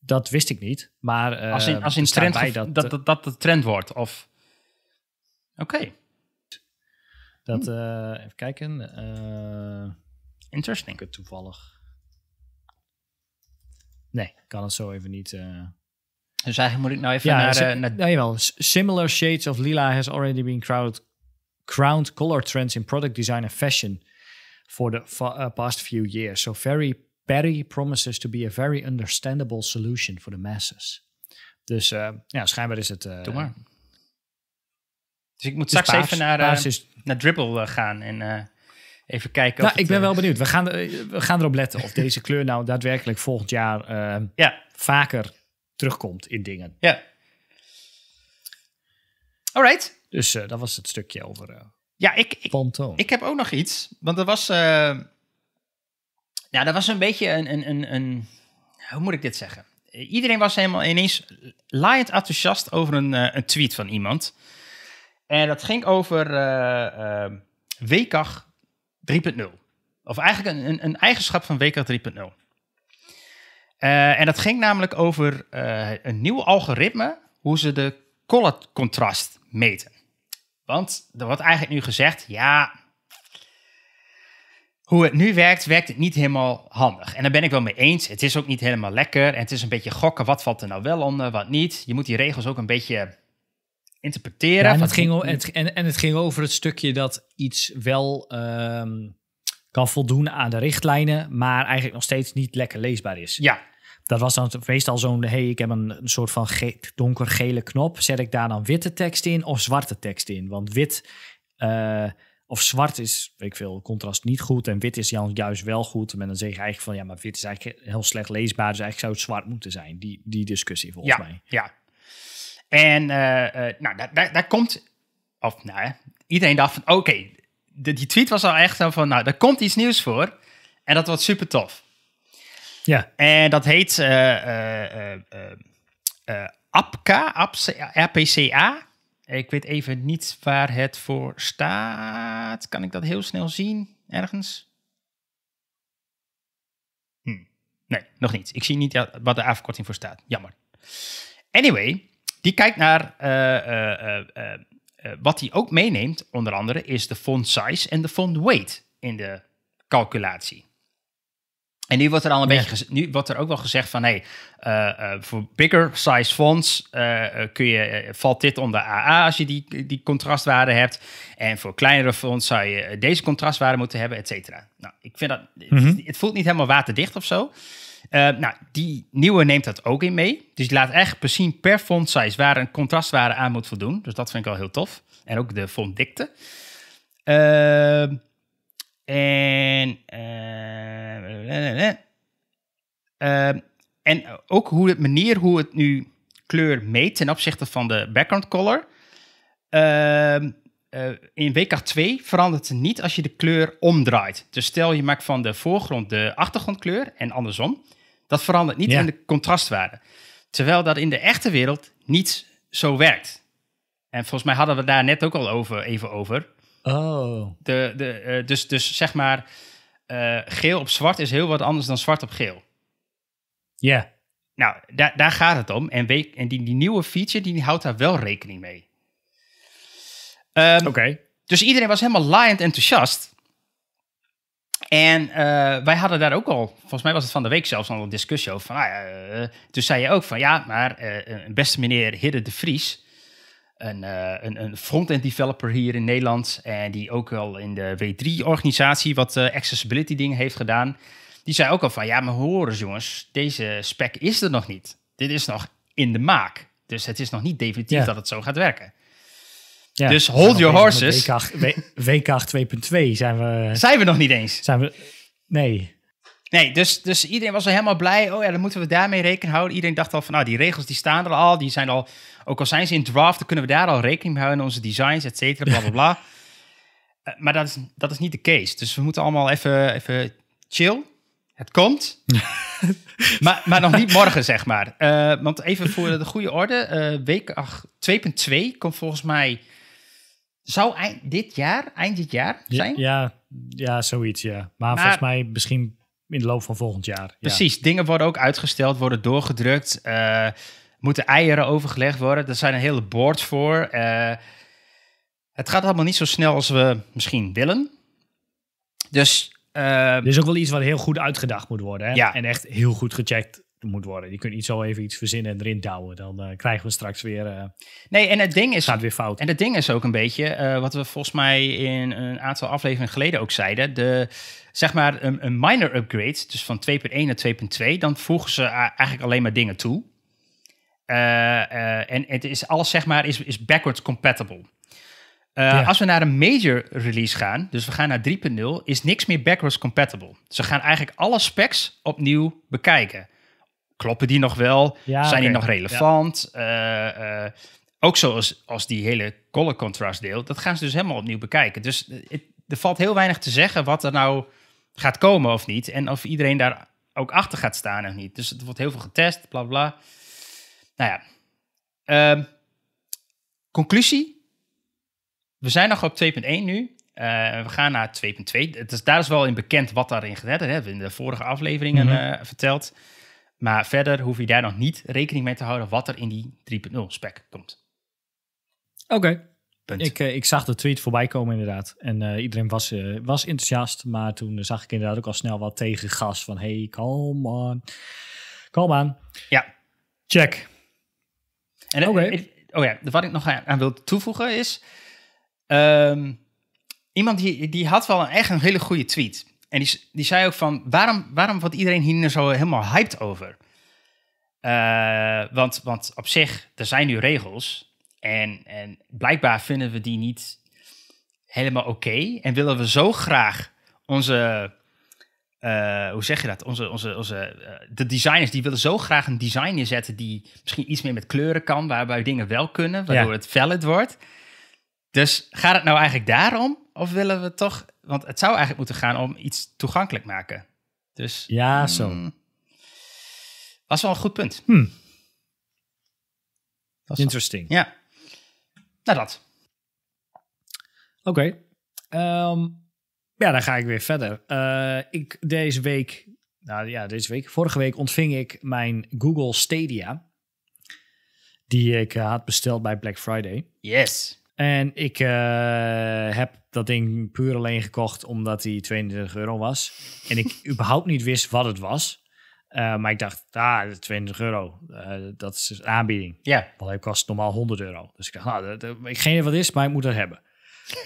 Dat wist ik niet, maar... Eh, als in, als in trend, dat, dat, eh, dat, de trend wordt, of... Oké. Dat, uh, even kijken. Uh, Interesting. Toevallig. Nee, kan het zo even niet. Dus eigenlijk moet ik nou even naar... Ja, naar... Eh, nou, jawel. Similar shades of lila has already been crowned crowned color trends in product design and fashion for the uh, past few years. So very Perry promises to be a very understandable solution for the masses. Dus eh, ja, schijnbaar is het... Uh, Doe maar. Dus ik moet straks even naar, naar Dribble gaan en even kijken. Nou, ik ben wel benieuwd. We gaan, we gaan erop letten of deze kleur nou daadwerkelijk volgend jaar ja. vaker terugkomt in dingen. Ja. Alright. Dus uh, dat was het stukje over eh, ja, ik, ik, Ik heb ook nog iets. Want er was. nou, dat was een beetje een, een, een, een, Hoe moet ik dit zeggen? Iedereen was helemaal ineens laaiend enthousiast over een, een tweet van iemand. En dat ging over WCAG 3.0. Of eigenlijk een, een, een eigenschap van WCAG 3.0. Eh, en dat ging namelijk over eh, een nieuw algoritme, hoe ze de collad-contrast meten. Want er wordt eigenlijk nu gezegd, ja, hoe het nu werkt, werkt het niet helemaal handig. En daar ben ik wel mee eens. Het is ook niet helemaal lekker en het is een beetje gokken, wat valt er nou wel onder, wat niet. Je moet die regels ook een beetje interpreteren. en, het ging, en, en, het ging over het stukje dat iets wel ehm, kan voldoen aan de richtlijnen, maar eigenlijk nog steeds niet lekker leesbaar is. Ja, dat was dan meestal zo'n, hey, ik heb een, soort van donkergele knop. Zet ik daar dan witte tekst in of zwarte tekst in? Want wit eh, of zwart is, weet ik veel, contrast niet goed. En wit is juist wel goed. En dan zeg je eigenlijk van, ja, maar wit is eigenlijk heel slecht leesbaar. Dus eigenlijk zou het zwart moeten zijn. Die, die discussie volgens mij. Ja, en eh, eh, nou, daar, daar, komt, of nou, iedereen dacht van, oké, die tweet was al echt zo van, nou, daar komt iets nieuws voor. En dat was super tof. Ja. En dat heet eh, eh, eh, APCA, APCA, Ik weet even niet waar het voor staat. Kan ik dat heel snel zien? Ergens? Hm. Nee, nog niet. Ik zie niet wat de afkorting voor staat. Jammer. Anyway, die kijkt naar wat hij ook meeneemt, onder andere, is de font size en de font weight in de calculatie. En nu wordt er al een ja. beetje, nu wordt er ook wel gezegd van, hé, hey, eh, eh, voor bigger size fonts eh, kun je, valt dit onder AA als je die, die contrastwaarde hebt. En voor kleinere fonts zou je deze contrastwaarde moeten hebben, et cetera. Nou, ik vind dat, het, mhm. voelt niet helemaal waterdicht of zo. nou, die nieuwe neemt dat ook in mee. Dus die laat echt precies per font size waar een contrastwaarde aan moet voldoen. Dus dat vind ik wel heel tof. En ook de fontdikte. Ehm, en, eh, eh, en ook hoe het manier hoe het nu kleur meet ten opzichte van de background color. Ehm, eh, in WK2 verandert het niet als je de kleur omdraait. Dus stel je maakt van de voorgrond de achtergrondkleur en andersom. Dat verandert niet in de contrastwaarde. Terwijl dat in de echte wereld niet zo werkt. En volgens mij hadden we daar net ook al over, even over. Oh. De, de, eh, dus, dus zeg maar, eh, geel op zwart is heel wat anders dan zwart op geel. Ja. Nou, daar daar gaat het om. En, en die, die nieuwe feature, die houdt daar wel rekening mee. Ehm, Oké. Dus iedereen was helemaal laaiend enthousiast. En eh, wij hadden daar ook al, volgens mij was het van de week zelfs al een discussie over. Van, ah zei je ook van ja, maar uh, beste meneer Hidde de Vries, een, eh, een, een front-end developer hier in Nederland. En eh, die ook al in de W3-organisatie wat eh, accessibility dingen heeft gedaan. Die zei ook al van, ja, maar horen eens jongens, deze spec is er nog niet. Dit is nog in de maak. Dus het is nog niet definitief dat het zo gaat werken. Ja, dus hold your horses. WK, 8 2.2 zijn we... Zijn we nog niet eens. Zijn we... Nee. Nee, dus, dus iedereen was al helemaal blij. Oh ja, dan moeten we daarmee rekening houden. Iedereen dacht al van, nou, die regels die staan er al. Die zijn al, ook al zijn ze in draft, dan kunnen we daar al rekening mee houden. Onze designs, et cetera, bla, bla, bla. Eh, maar dat is, dat is niet de case. Dus we moeten allemaal even, even chill. Het komt. maar, maar nog niet morgen, zeg maar. Eh, want even voor de goede orde. Uh, week 2.2 komt volgens mij... Zou eind dit jaar, eind dit jaar zijn? Ja, ja, zoiets, ja. maar volgens mij misschien in de loop van volgend jaar. Precies, dingen worden ook uitgesteld, worden doorgedrukt, eh, moeten eieren overgelegd worden. Er zijn een hele boards voor. Eh, het gaat allemaal niet zo snel als we misschien willen. Dus. Uh, er is ook wel iets wat heel goed uitgedacht moet worden. Hè? Ja. En echt heel goed gecheckt moet worden. Je kunt niet zo even iets verzinnen en erin douwen. Dan eh, krijgen we straks weer. nee, en het ding is. Gaat weer fout. En het ding is ook een beetje. wat we volgens mij in een aantal afleveringen geleden ook zeiden. De, zeg maar een, een minor upgrade, dus van 2.1 naar 2.2, dan voegen ze eigenlijk alleen maar dingen toe. Eh, eh, en het is alles, zeg maar, is, is backwards compatible. Eh, als we naar een major release gaan, dus we gaan naar 3.0, is niks meer backwards compatible. Ze gaan eigenlijk alle specs opnieuw bekijken. Kloppen die nog wel? Ja, Zijn die nog relevant? ook zoals als die hele color contrast deel, dat gaan ze dus helemaal opnieuw bekijken. Dus het, er valt heel weinig te zeggen wat er nou gaat komen of niet. En of iedereen daar ook achter gaat staan of niet. Dus het wordt heel veel getest, bla bla. Nou ja. Ehm, conclusie. We zijn nog op 2.1 nu. Eh, we gaan naar 2.2. is, daar is wel in bekend wat daarin gedaan. Dat hebben we in de vorige afleveringen mhm. eh, verteld. Maar verder hoef je daar nog niet rekening mee te houden wat er in die 3.0 spec komt. Oké. Ik, eh, ik zag de tweet voorbij komen inderdaad. En eh, iedereen was, eh, was enthousiast. Maar toen zag ik inderdaad ook al snel wat tegengas. Van hey, kom on. Kalm aan. Ja. Check. En okay. Oh wat ik nog aan, wil toevoegen is... Ehm, iemand die, die had wel een, echt een hele goede tweet. En die, die zei ook van... Waarom, waarom wordt iedereen hier zo helemaal hyped over? want, want op zich, er zijn nu regels... En, en blijkbaar vinden we die niet helemaal oké. En willen we zo graag onze. Eh, hoe zeg je dat? Onze, onze, onze, eh, de designers die willen zo graag een design inzetten die misschien iets meer met kleuren kan, waarbij dingen wel kunnen, waardoor het valid wordt. Dus gaat het nou eigenlijk daarom? Of willen we toch, want het zou eigenlijk moeten gaan om iets toegankelijk maken. Dus ja, zo. Hmm. was wel een goed punt. Hmm. Interesting. Ja. Nou, dat. Oké. Ehm, ja, dan ga ik weer verder. Uh, ik deze week, nou ja, deze week, vorige week ontving ik mijn Google Stadia. Die ik eh, had besteld bij Black Friday. Yes. En ik eh, heb dat ding puur alleen gekocht omdat hij 32 euro was. En ik überhaupt niet wist wat het was. Eh, maar ik dacht, ah, 20 euro, dat is een eh, dus aanbieding. Ja. Want hij kost normaal 100 euro. Dus ik dacht, nou, ik geen idee wat het is, maar ik moet dat hebben.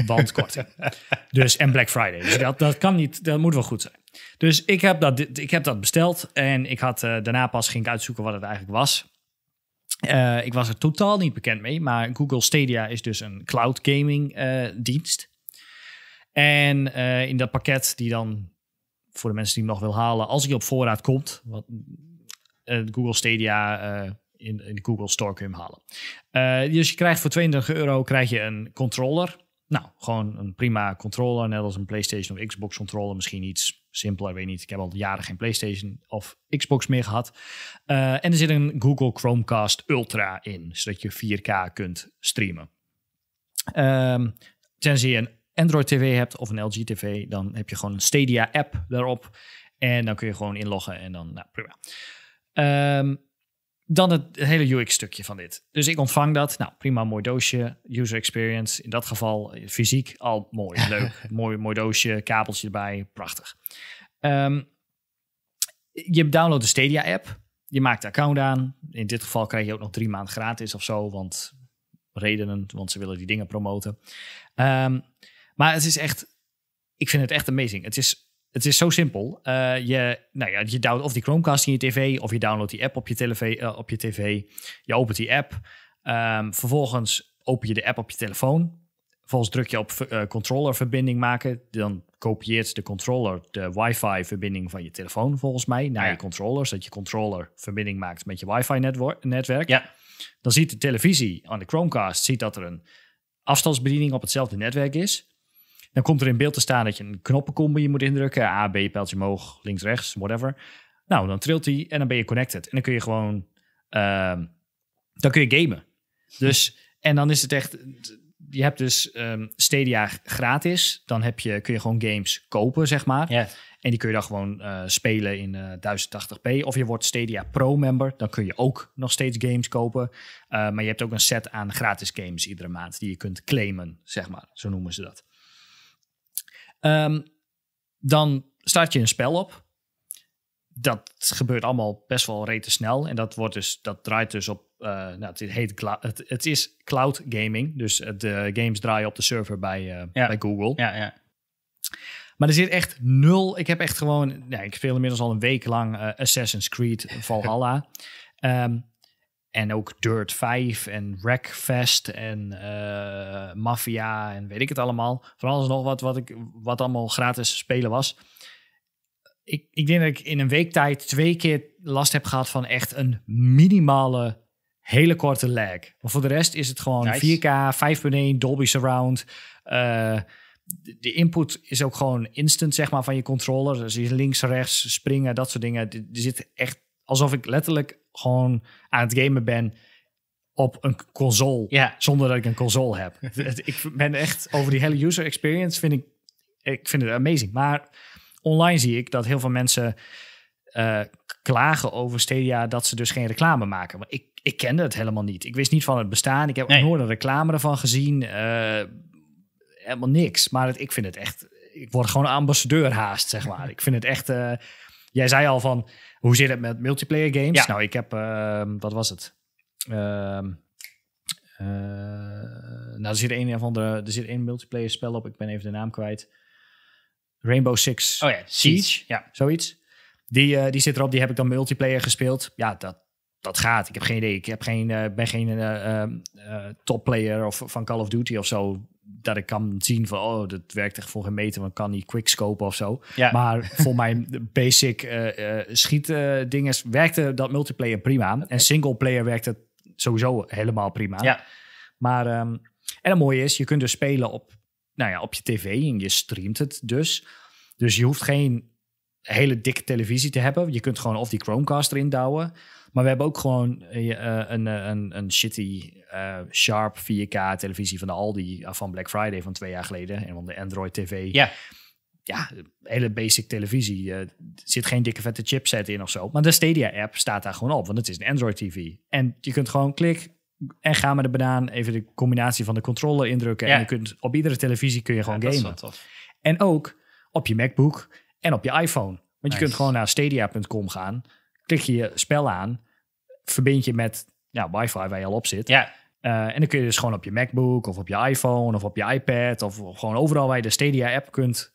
Want kort. dus, en Black Friday. Dus dat, dat kan niet, dat moet wel goed zijn. Dus ik heb dat, ik heb dat besteld en ik had, eh, daarna pas ging ik uitzoeken wat het eigenlijk was. ik was er totaal niet bekend mee, maar Google Stadia is dus een cloud gaming dienst. En in dat pakket die dan voor de mensen die hem nog wil halen, als hij op voorraad komt, wat, uh, Google Stadia eh, in, in, de Google Store kun je hem halen. Eh, dus je krijgt voor 22 euro krijg je een controller. Nou, gewoon een prima controller, net als een PlayStation of Xbox controller. Misschien iets simpeler, weet niet. Ik heb al jaren geen PlayStation of Xbox meer gehad. en er zit een Google Chromecast Ultra in, zodat je 4K kunt streamen. Ehm, tenzij je een Android TV hebt of een LG TV, dan heb je gewoon een Stadia app daarop. En dan kun je gewoon inloggen en dan, nou prima. Ehm, dan het hele UX-stukje van dit. Dus ik ontvang dat. Nou, prima, mooi doosje. User experience, in dat geval eh, fysiek al mooi, leuk. mooi, mooi doosje, kabeltje erbij, prachtig. Ehm, je download de Stadia-app. Je maakt de account aan. In dit geval krijg je ook nog drie maanden gratis of zo, want redenen, want ze willen die dingen promoten. Ehm, maar het is echt, ik vind het echt amazing. Het is het is zo simpel. Eh, je, nou ja, je downloadt of die Chromecast in je tv, of je downloadt die app op je, tv, eh, op je tv. Je opent die app. Ehm, vervolgens open je de app op je telefoon. Vervolgens druk je op eh, controller verbinding maken. Dan kopieert de controller de wifi-verbinding van je telefoon, volgens mij, naar je controller. Zodat je controller verbinding maakt met je wifi-netwerk. Ja. Dan ziet de televisie aan de Chromecast ziet dat er een afstandsbediening op hetzelfde netwerk is. Dan komt er in beeld te staan dat je een knoppencombo je moet indrukken. A, B, pijltje omhoog, links, rechts, whatever. Nou, dan trilt hij en dan ben je connected. En dan kun je gewoon, ehm, dan kun je gamen. Dus, en dan is het echt, je hebt dus um, Stadia gratis. Dan heb je, kun je gewoon games kopen, zeg maar. En die kun je dan gewoon eh, spelen in 1080p. Eh, of je wordt Stadia Pro-member. Dan kun je ook nog steeds games kopen. Eh, maar je hebt ook een set aan gratis games iedere maand. Die je kunt claimen, zeg maar. Zo noemen ze dat. Ehm, dan start je een spel op. Dat gebeurt allemaal best wel rete snel. En dat, wordt dus, dat draait dus op. Eh, nou, het, heet het, het, is cloud gaming. Dus de eh, games draaien op de server bij, eh, bij Google. Ja, ja. Maar er zit echt nul. Ik heb echt gewoon. Ja, ik speel inmiddels al een week lang Assassin's Creed Valhalla. um, En ook Dirt 5 en Wreckfest en uh, Mafia en weet ik het allemaal. Van alles nog wat, wat, ik, wat allemaal gratis spelen was. Ik, ik denk dat ik in een week tijd twee keer last heb gehad van echt een minimale, hele korte lag. Maar voor de rest is het gewoon 4K, 5.1, Dolby Surround. Uh, de input is ook gewoon instant, zeg maar, van je controller. Dus je links, rechts, springen, dat soort dingen. Er zit echt alsof ik letterlijk gewoon aan het gamen ben op een console. Ja. Zonder dat ik een console heb. ik ben echt over die hele user experience vind ik, ik vind het amazing. Maar online zie ik dat heel veel mensen eh, klagen over Stadia dat ze dus geen reclame maken. Maar ik, ik kende het helemaal niet. Ik wist niet van het bestaan. Ik heb nee. nooit een reclame ervan gezien. Uh, helemaal niks. Maar ik vind het echt. Ik word gewoon ambassadeur haast, zeg maar. ik vind het echt. Eh, jij zei al van hoe zit het met multiplayer games? Nou, ik heb, ehm, wat was het? Ehm, eh, nou, er zit een of andere, er zit één multiplayer spel op. Ik ben even de naam kwijt. Rainbow Six oh ja, Siege. Ja, zoiets. Die, eh, die zit erop. Die heb ik dan multiplayer gespeeld. Ja, dat, dat gaat. Ik heb geen idee. Ik heb geen, eh, ben geen ehm, topplayer of van Call of Duty of zo dat ik kan zien van, oh, dat werkt echt voor een meter, want kan niet scopen of zo. Ja. Maar voor mijn basic uh, uh, schietdinges werkte dat multiplayer prima. en En singleplayer werkte het sowieso helemaal prima. Ja. Maar, ehm, en het mooie is, je kunt dus spelen op, nou ja, op je tv en je streamt het dus. Dus je hoeft geen hele dikke televisie te hebben. Je kunt gewoon of die Chromecast erin douwen. Maar we hebben ook gewoon eh, eh, een, eh, een, een shitty Sharp 4K televisie van de Aldi van Black Friday van twee jaar geleden. En van de Android TV. Ja. Ja, hele basic televisie. Er zit geen dikke vette chipset in of zo. Maar de Stadia app staat daar gewoon op, want het is een Android TV. En je kunt gewoon klik, en ga met de banaan even de combinatie van de controller indrukken. En je kunt, op iedere televisie kun je gewoon ja, gamen. En ook op je MacBook en op je iPhone. Want je kunt gewoon naar stadia.com gaan, klik je je spel aan verbind je met ja, wifi waar je al op zit. Ja. Eh, en dan kun je dus gewoon op je MacBook of op je iPhone of op je iPad of gewoon overal waar je de Stadia-app kunt,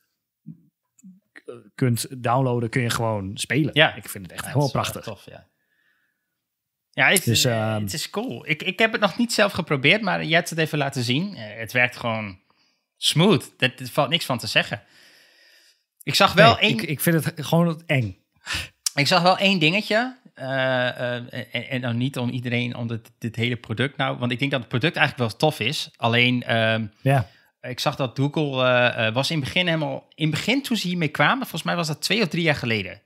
kunt downloaden, kun je gewoon spelen. Ja. Ik vind het echt ja, helemaal prachtig. Tof, ja. Ja, dus, het, dus, het, is cool. Ik, ik heb het nog niet zelf geprobeerd, maar jij hebt het even laten zien. Eh, het werkt gewoon smooth. Er valt niks van te zeggen. Ik zag wel één... Ik, ik, vind het gewoon eng. Ik zag wel één dingetje. Eh, eh, en, dan niet om iedereen, om dit, hele product nou. Want ik denk dat het product eigenlijk wel tof is. Alleen, ehm, ja. ik zag dat Google eh, was in het begin helemaal... In het begin toen ze hiermee kwamen, volgens mij was dat twee of drie jaar geleden.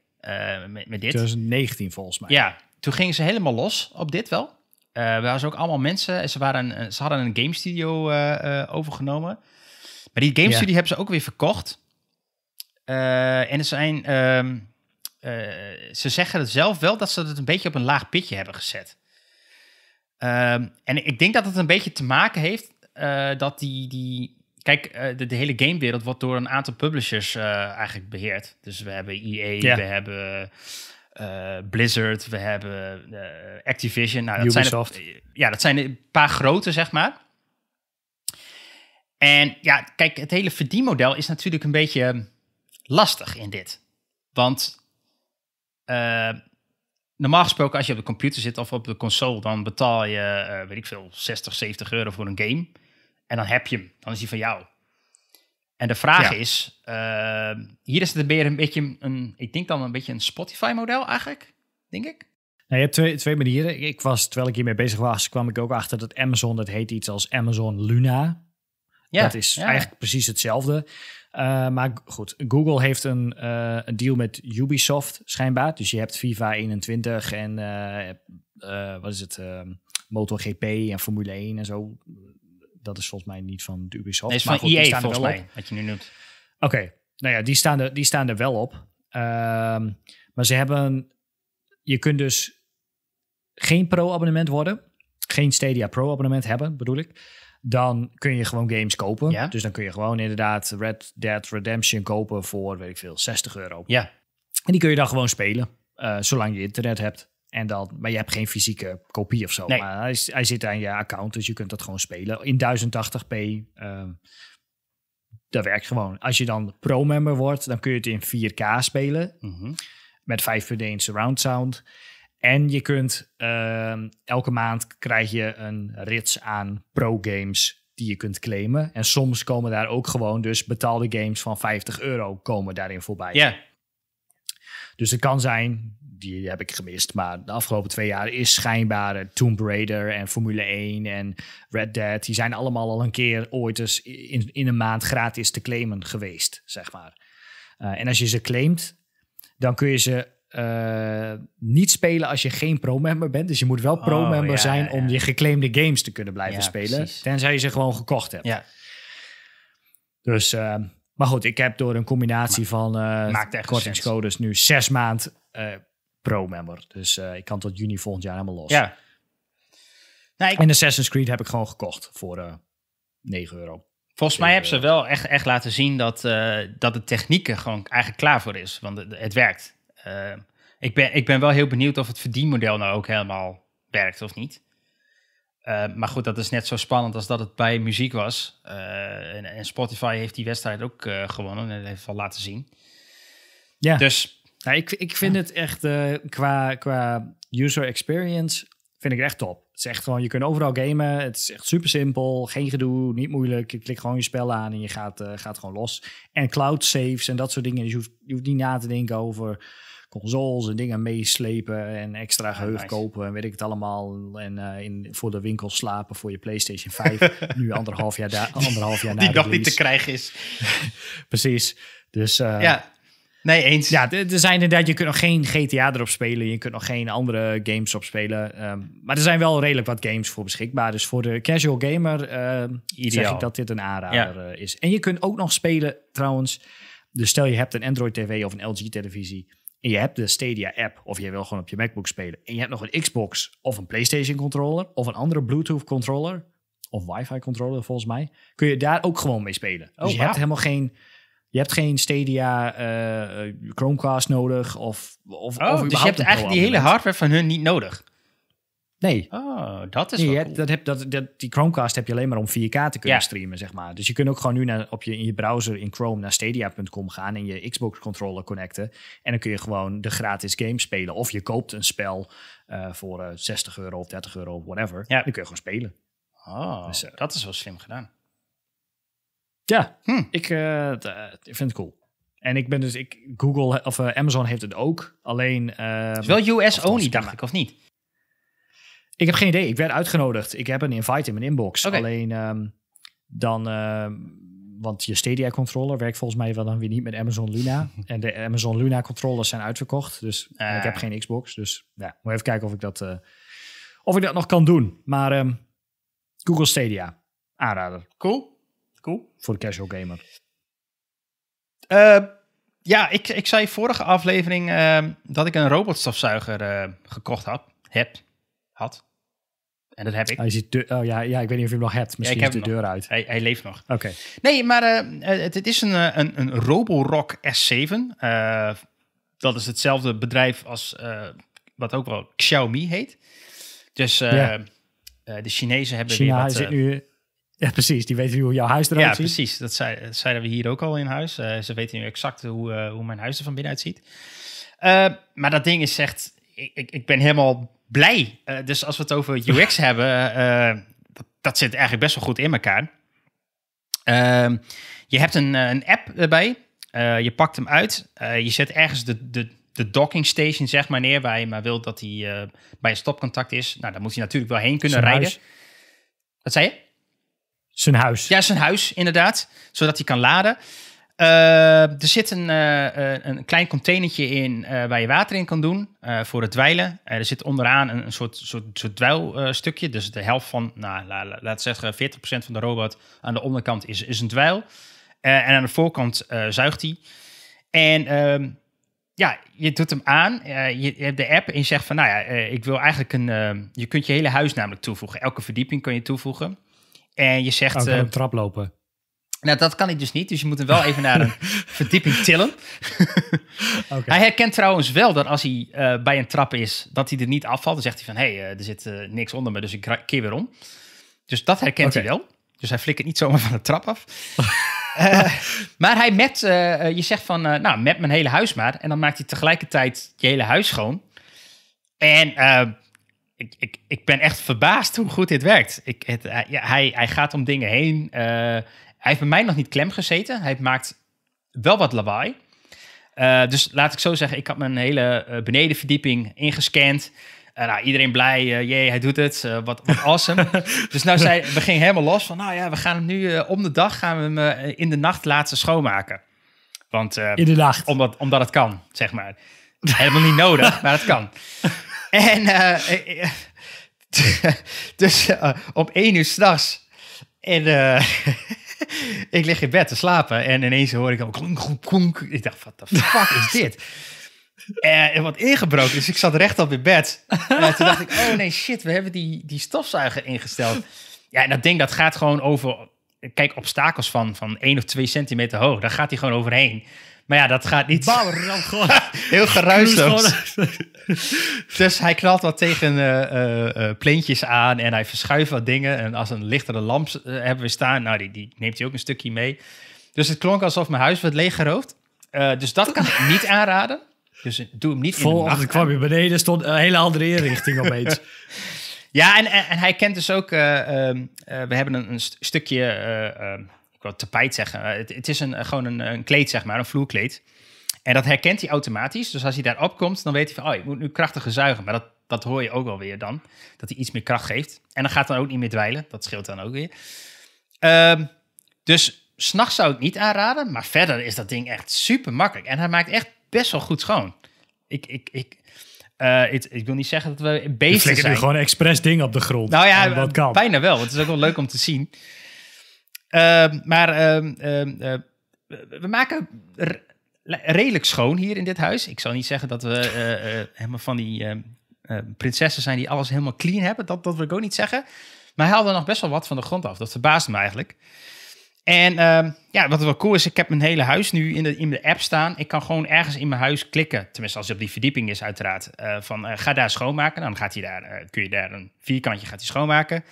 met, met dit. 2019 volgens mij. Ja, toen gingen ze helemaal los op dit wel. we waren ook allemaal mensen. Ze, waren ze hadden een game studio overgenomen. Maar die game studio hebben ze ook weer verkocht. en er zijn... Ehm, eh, ze zeggen het zelf wel dat ze het een beetje op een laag pitje hebben gezet. Ehm, en ik denk dat het een beetje te maken heeft eh, dat die, die, Kijk, eh, de, de, hele gamewereld wordt door een aantal publishers eigenlijk beheerd. Dus we hebben EA, we hebben Blizzard, we hebben Activision. Nou, Ubisoft. ja, dat zijn een paar grote, zeg maar. En ja, kijk, het hele verdienmodel is natuurlijk een beetje lastig in dit. Want eh, normaal gesproken, als je op de computer zit of op de console, dan betaal je, eh, weet ik veel, 60, 70 euro voor een game. En dan heb je hem. Dan is die van jou. En de vraag is, eh, hier is het meer een beetje een, ik denk dan een beetje een Spotify-model eigenlijk, denk ik. Nou, je hebt twee, twee manieren. Ik was, terwijl ik hiermee bezig was, kwam ik ook achter dat Amazon, dat heet iets als Amazon Luna. Ja, dat is eigenlijk precies hetzelfde. Eh, maar goed, Google heeft eh, een, deal met Ubisoft schijnbaar. Dus je hebt FIFA 21 en eh, wat is het? Ehm, MotoGP en Formule 1 en zo. Dat is volgens mij niet van Ubisoft. Nee, maar van EA e staan volgens wel mij, op. wat je nu noemt. Oké, nou ja, die staan er, die staan er wel op. Ehm, maar ze hebben... Je kunt dus geen pro-abonnement worden. Geen Stadia Pro-abonnement hebben, bedoel ik dan kun je gewoon games kopen. Dus dan kun je gewoon inderdaad Red Dead Redemption kopen voor, weet ik veel, 60 euro. Ja. En die kun je dan gewoon spelen, eh, zolang je internet hebt. En dan, maar je hebt geen fysieke kopie of zo. Nee. Maar hij, hij, zit aan je account, dus je kunt dat gewoon spelen. In 1080p, ehm, dat werkt gewoon. Als je dan pro-member wordt, dan kun je het in 4K spelen. Mm -hmm. Met 5.1 surround sound. En je kunt ehm, elke maand krijg je een rits aan pro-games die je kunt claimen. En soms komen daar ook gewoon dus betaalde games van 50 euro komen daarin voorbij. Ja. Dus het kan zijn, die heb ik gemist, maar de afgelopen twee jaar is schijnbaar eh, Tomb Raider en Formule 1 en Red Dead, die zijn allemaal al een keer ooit eens in, in een maand gratis te claimen geweest, zeg maar. Eh, en als je ze claimt, dan kun je ze eh, niet spelen als je geen pro-member bent. Dus je moet wel oh, pro-member zijn om je geclaimde games te kunnen blijven spelen. Tenzij je ze gewoon gekocht hebt. Dus, eh, maar goed, ik heb door een combinatie van uh, kortingscodes nu zes maand pro-member. Dus ik kan tot juni volgend jaar helemaal los. Ja. Nou, En Assassin's Creed heb ik gewoon gekocht voor 9 euro. Volgens mij hebben ze wel echt, echt laten zien dat, dat de techniek er gewoon eigenlijk klaar voor is. Want het, het werkt. Ehm, ik, ben, ik ben wel heel benieuwd of het verdienmodel nou ook helemaal werkt of niet. Ehm, maar goed, dat is net zo spannend als dat het bij muziek was. Eh, en, en, Spotify heeft die wedstrijd ook eh, gewonnen en heeft al laten zien. Ja, dus, nou, ik, ik vind het echt eh, qua, qua user experience vind ik het echt top. Het is echt gewoon, je kunt overal gamen. Het is echt super simpel, geen gedoe, niet moeilijk. Je klikt gewoon je spel aan en je gaat, gaat gewoon los. En cloud saves en dat soort dingen. Dus je hoeft, je hoeft niet na te denken over consoles en dingen meeslepen en extra geheugen kopen en weet ik het allemaal. En eh, in, voor de winkel slapen voor je PlayStation 5. nu anderhalf jaar, daar anderhalf jaar die, na Die nog niet te krijgen is. Precies. Dus eh, ja. Nee, eens. Ja, er zijn inderdaad, je kunt nog geen GTA erop spelen. Je kunt nog geen andere games op spelen. Ehm, maar er zijn wel redelijk wat games voor beschikbaar. Dus voor de casual gamer uh, zeg ik dat dit een aanrader is. En je kunt ook nog spelen, trouwens. Dus stel je hebt een Android TV of een LG televisie en je hebt de Stadia app of je wil gewoon op je MacBook spelen en je hebt nog een Xbox of een PlayStation controller of een andere Bluetooth controller of wifi controller volgens mij, kun je daar ook gewoon mee spelen. Oh, dus je hebt helemaal geen, je hebt geen Stadia uh, Chromecast nodig of, of, oh, of dus je hebt eigenlijk die hele hardware van hun niet nodig. Nee. Oh, dat is wel cool. dat dat, die Chromecast heb je alleen maar om 4K te kunnen streamen, zeg maar. Dus je kunt ook gewoon nu naar, op je, in je browser in Chrome naar stadia.com gaan en je Xbox-controller connecten. En dan kun je gewoon de gratis game spelen. Of je koopt een spel eh, voor uh, eh, 60 euro of 30 euro, whatever. Ja. Dan kun je gewoon spelen. Oh, dus, eh, dat is wel slim gedaan. Ja, hm. ik, vind het cool. En ik ben dus, ik, Google of Amazon heeft het ook. Alleen. is wel US-only, dacht ik, of niet? Ik heb geen idee. Ik werd uitgenodigd. Ik heb een invite in mijn inbox. Alleen ehm, dan. Ehm, want je Stadia controller werkt volgens mij wel dan weer niet met Amazon Luna. en de Amazon Luna controllers zijn uitverkocht. Dus eh, ik heb ah. geen Xbox. Dus ja, moet even kijken of ik dat, eh, of ik dat nog kan doen. Maar ehm, Google Stadia, aanrader. Cool. Cool. Voor de casual gamer. ja, ik, ik zei vorige aflevering dat ik een robotstofzuiger eh, gekocht had, heb had. En dat heb ik. Hij ziet de, oh ja, ja, ik weet niet of je hem nog hebt. Misschien de deur uit. Hij, hij, leeft nog. Oké. Nee, maar eh, eh, het, is een, eh, een, een Roborock S7. dat is hetzelfde bedrijf als wat ook wel Xiaomi heet. Dus de Chinezen hebben China weer Zit nu, ja, precies. Die weten nu hoe jouw huis eruit ziet. Ja, precies. Dat, zei, zeiden we hier ook al in huis. ze weten nu exact hoe, hoe mijn huis er van binnenuit ziet. maar dat ding is echt... Ik, ik, ik ben helemaal blij. Eh, dus als we het over UX hebben, eh, eh, dat, dat, zit eigenlijk best wel goed in elkaar. Ehm, je hebt een, een app erbij. je pakt hem uit. je zet ergens de, de, de docking station, zeg maar, neer waar je maar wilt dat hij bij een stopcontact is. Nou, daar moet hij natuurlijk wel heen kunnen rijden. Wat zei je? Zijn huis. Ja, zijn huis, inderdaad. Zodat hij kan laden. Eh, er zit een, eh, eh, een klein containertje in waar je water in kan doen voor het dweilen. er zit onderaan een, een soort, soort, soort dweilstukje. dus de helft van, nou, laat, laat zeggen, 40% van de robot aan de onderkant is, is een dweil. en aan de voorkant zuigt hij. En ehm, ja, je doet hem aan, uh, je, hebt de app en je zegt van, nou ja, ik wil eigenlijk een, ehm, je kunt je hele huis namelijk toevoegen. Elke verdieping kan je toevoegen. En je zegt... Oh, ik trap lopen. Nou, dat kan hij dus niet. Dus je moet hem wel even naar een verdieping tillen. Hij herkent trouwens wel dat als hij eh, bij een trap is, dat hij er niet afvalt. Dan zegt hij van, hé, hey, eh, er zit eh, niks onder me, dus ik keer weer om. Dus dat herkent hij wel. Dus hij flikkert niet zomaar van de trap af. maar hij met, je zegt van, nou, met mijn hele huis maar. En dan maakt hij tegelijkertijd je hele huis schoon. En ik, ik, ik ben echt verbaasd hoe goed dit werkt. Ik, het, ja, hij, hij gaat om dingen heen. Hij heeft bij mij nog niet klem gezeten. Hij maakt wel wat lawaai. Eh, dus laat ik zo zeggen, ik had mijn hele eh, benedenverdieping ingescand. Eh, nou, iedereen blij, jee, hij doet het, wat, wat awesome. dus nou zei, we gingen helemaal los van, nou ja, we gaan hem nu om de dag, gaan we hem in de nacht laten schoonmaken. Want, in de Omdat, omdat het kan, zeg maar. Helemaal niet nodig, maar het kan. En dus op één uur s'nachts en ik lig in bed te slapen en ineens hoor ik al klonk, klonk, Ik dacht, wat de fuck is dit? En eh, wat ingebroken, dus ik zat rechtop in bed. En toen dacht ik, oh nee, shit, we hebben die, die stofzuiger ingesteld. Ja, en dat ding, dat gaat gewoon over, kijk, obstakels van, van 1 of 2 centimeter hoog. Daar gaat hij gewoon overheen. Maar ja, dat gaat niet... gewoon. Heel geruisloos. dus hij knalt wat tegen uh, aan en hij verschuift wat dingen. En als een lichtere lamp hebben we staan, nou, die, die neemt hij ook een stukje mee. Dus het klonk alsof mijn huis werd leeggeroofd. dus dat kan ik niet aanraden. Dus doe hem niet Vol, in Ik kwam je beneden, stond een hele andere inrichting opeens. Ja, en, en, hij kent dus ook. Uh, we hebben een, een stukje. Ehm, ik tapijt zeggen. Het, het, is een, gewoon een, kleed, zeg maar, een vloerkleed. En dat herkent hij automatisch. Dus als hij daarop komt, dan weet hij van, oh, ik moet nu krachtige zuigen. Maar dat, dat hoor je ook alweer weer dan. Dat hij iets meer kracht geeft. En dan gaat dan ook niet meer dweilen. Dat scheelt dan ook weer. Ehm, dus s'nachts zou ik niet aanraden. Maar verder is dat ding echt super makkelijk. En hij maakt echt best wel goed schoon. Ik, ik, ik, eh, ik wil niet zeggen dat we bezig zijn. Je nu gewoon expres dingen op de grond. Nou ja, dat kan. bijna wel. Het is ook wel leuk om te zien. Ehm, maar ehm, eh, we maken redelijk schoon hier in dit huis. Ik zal niet zeggen dat we eh, eh, eh, helemaal van die prinsessen zijn die alles helemaal clean hebben. Dat, dat wil ik ook niet zeggen. Maar hij haalde nog best wel wat van de grond af. Dat verbaast me eigenlijk. En ehm, ja, wat wel cool is, ik heb mijn hele huis nu in de, in de app staan. Ik kan gewoon ergens in mijn huis klikken. Tenminste, als het op die verdieping is uiteraard. van ga daar schoonmaken. Nou, dan gaat hij daar, kun je daar een vierkantje gaat hij schoonmaken.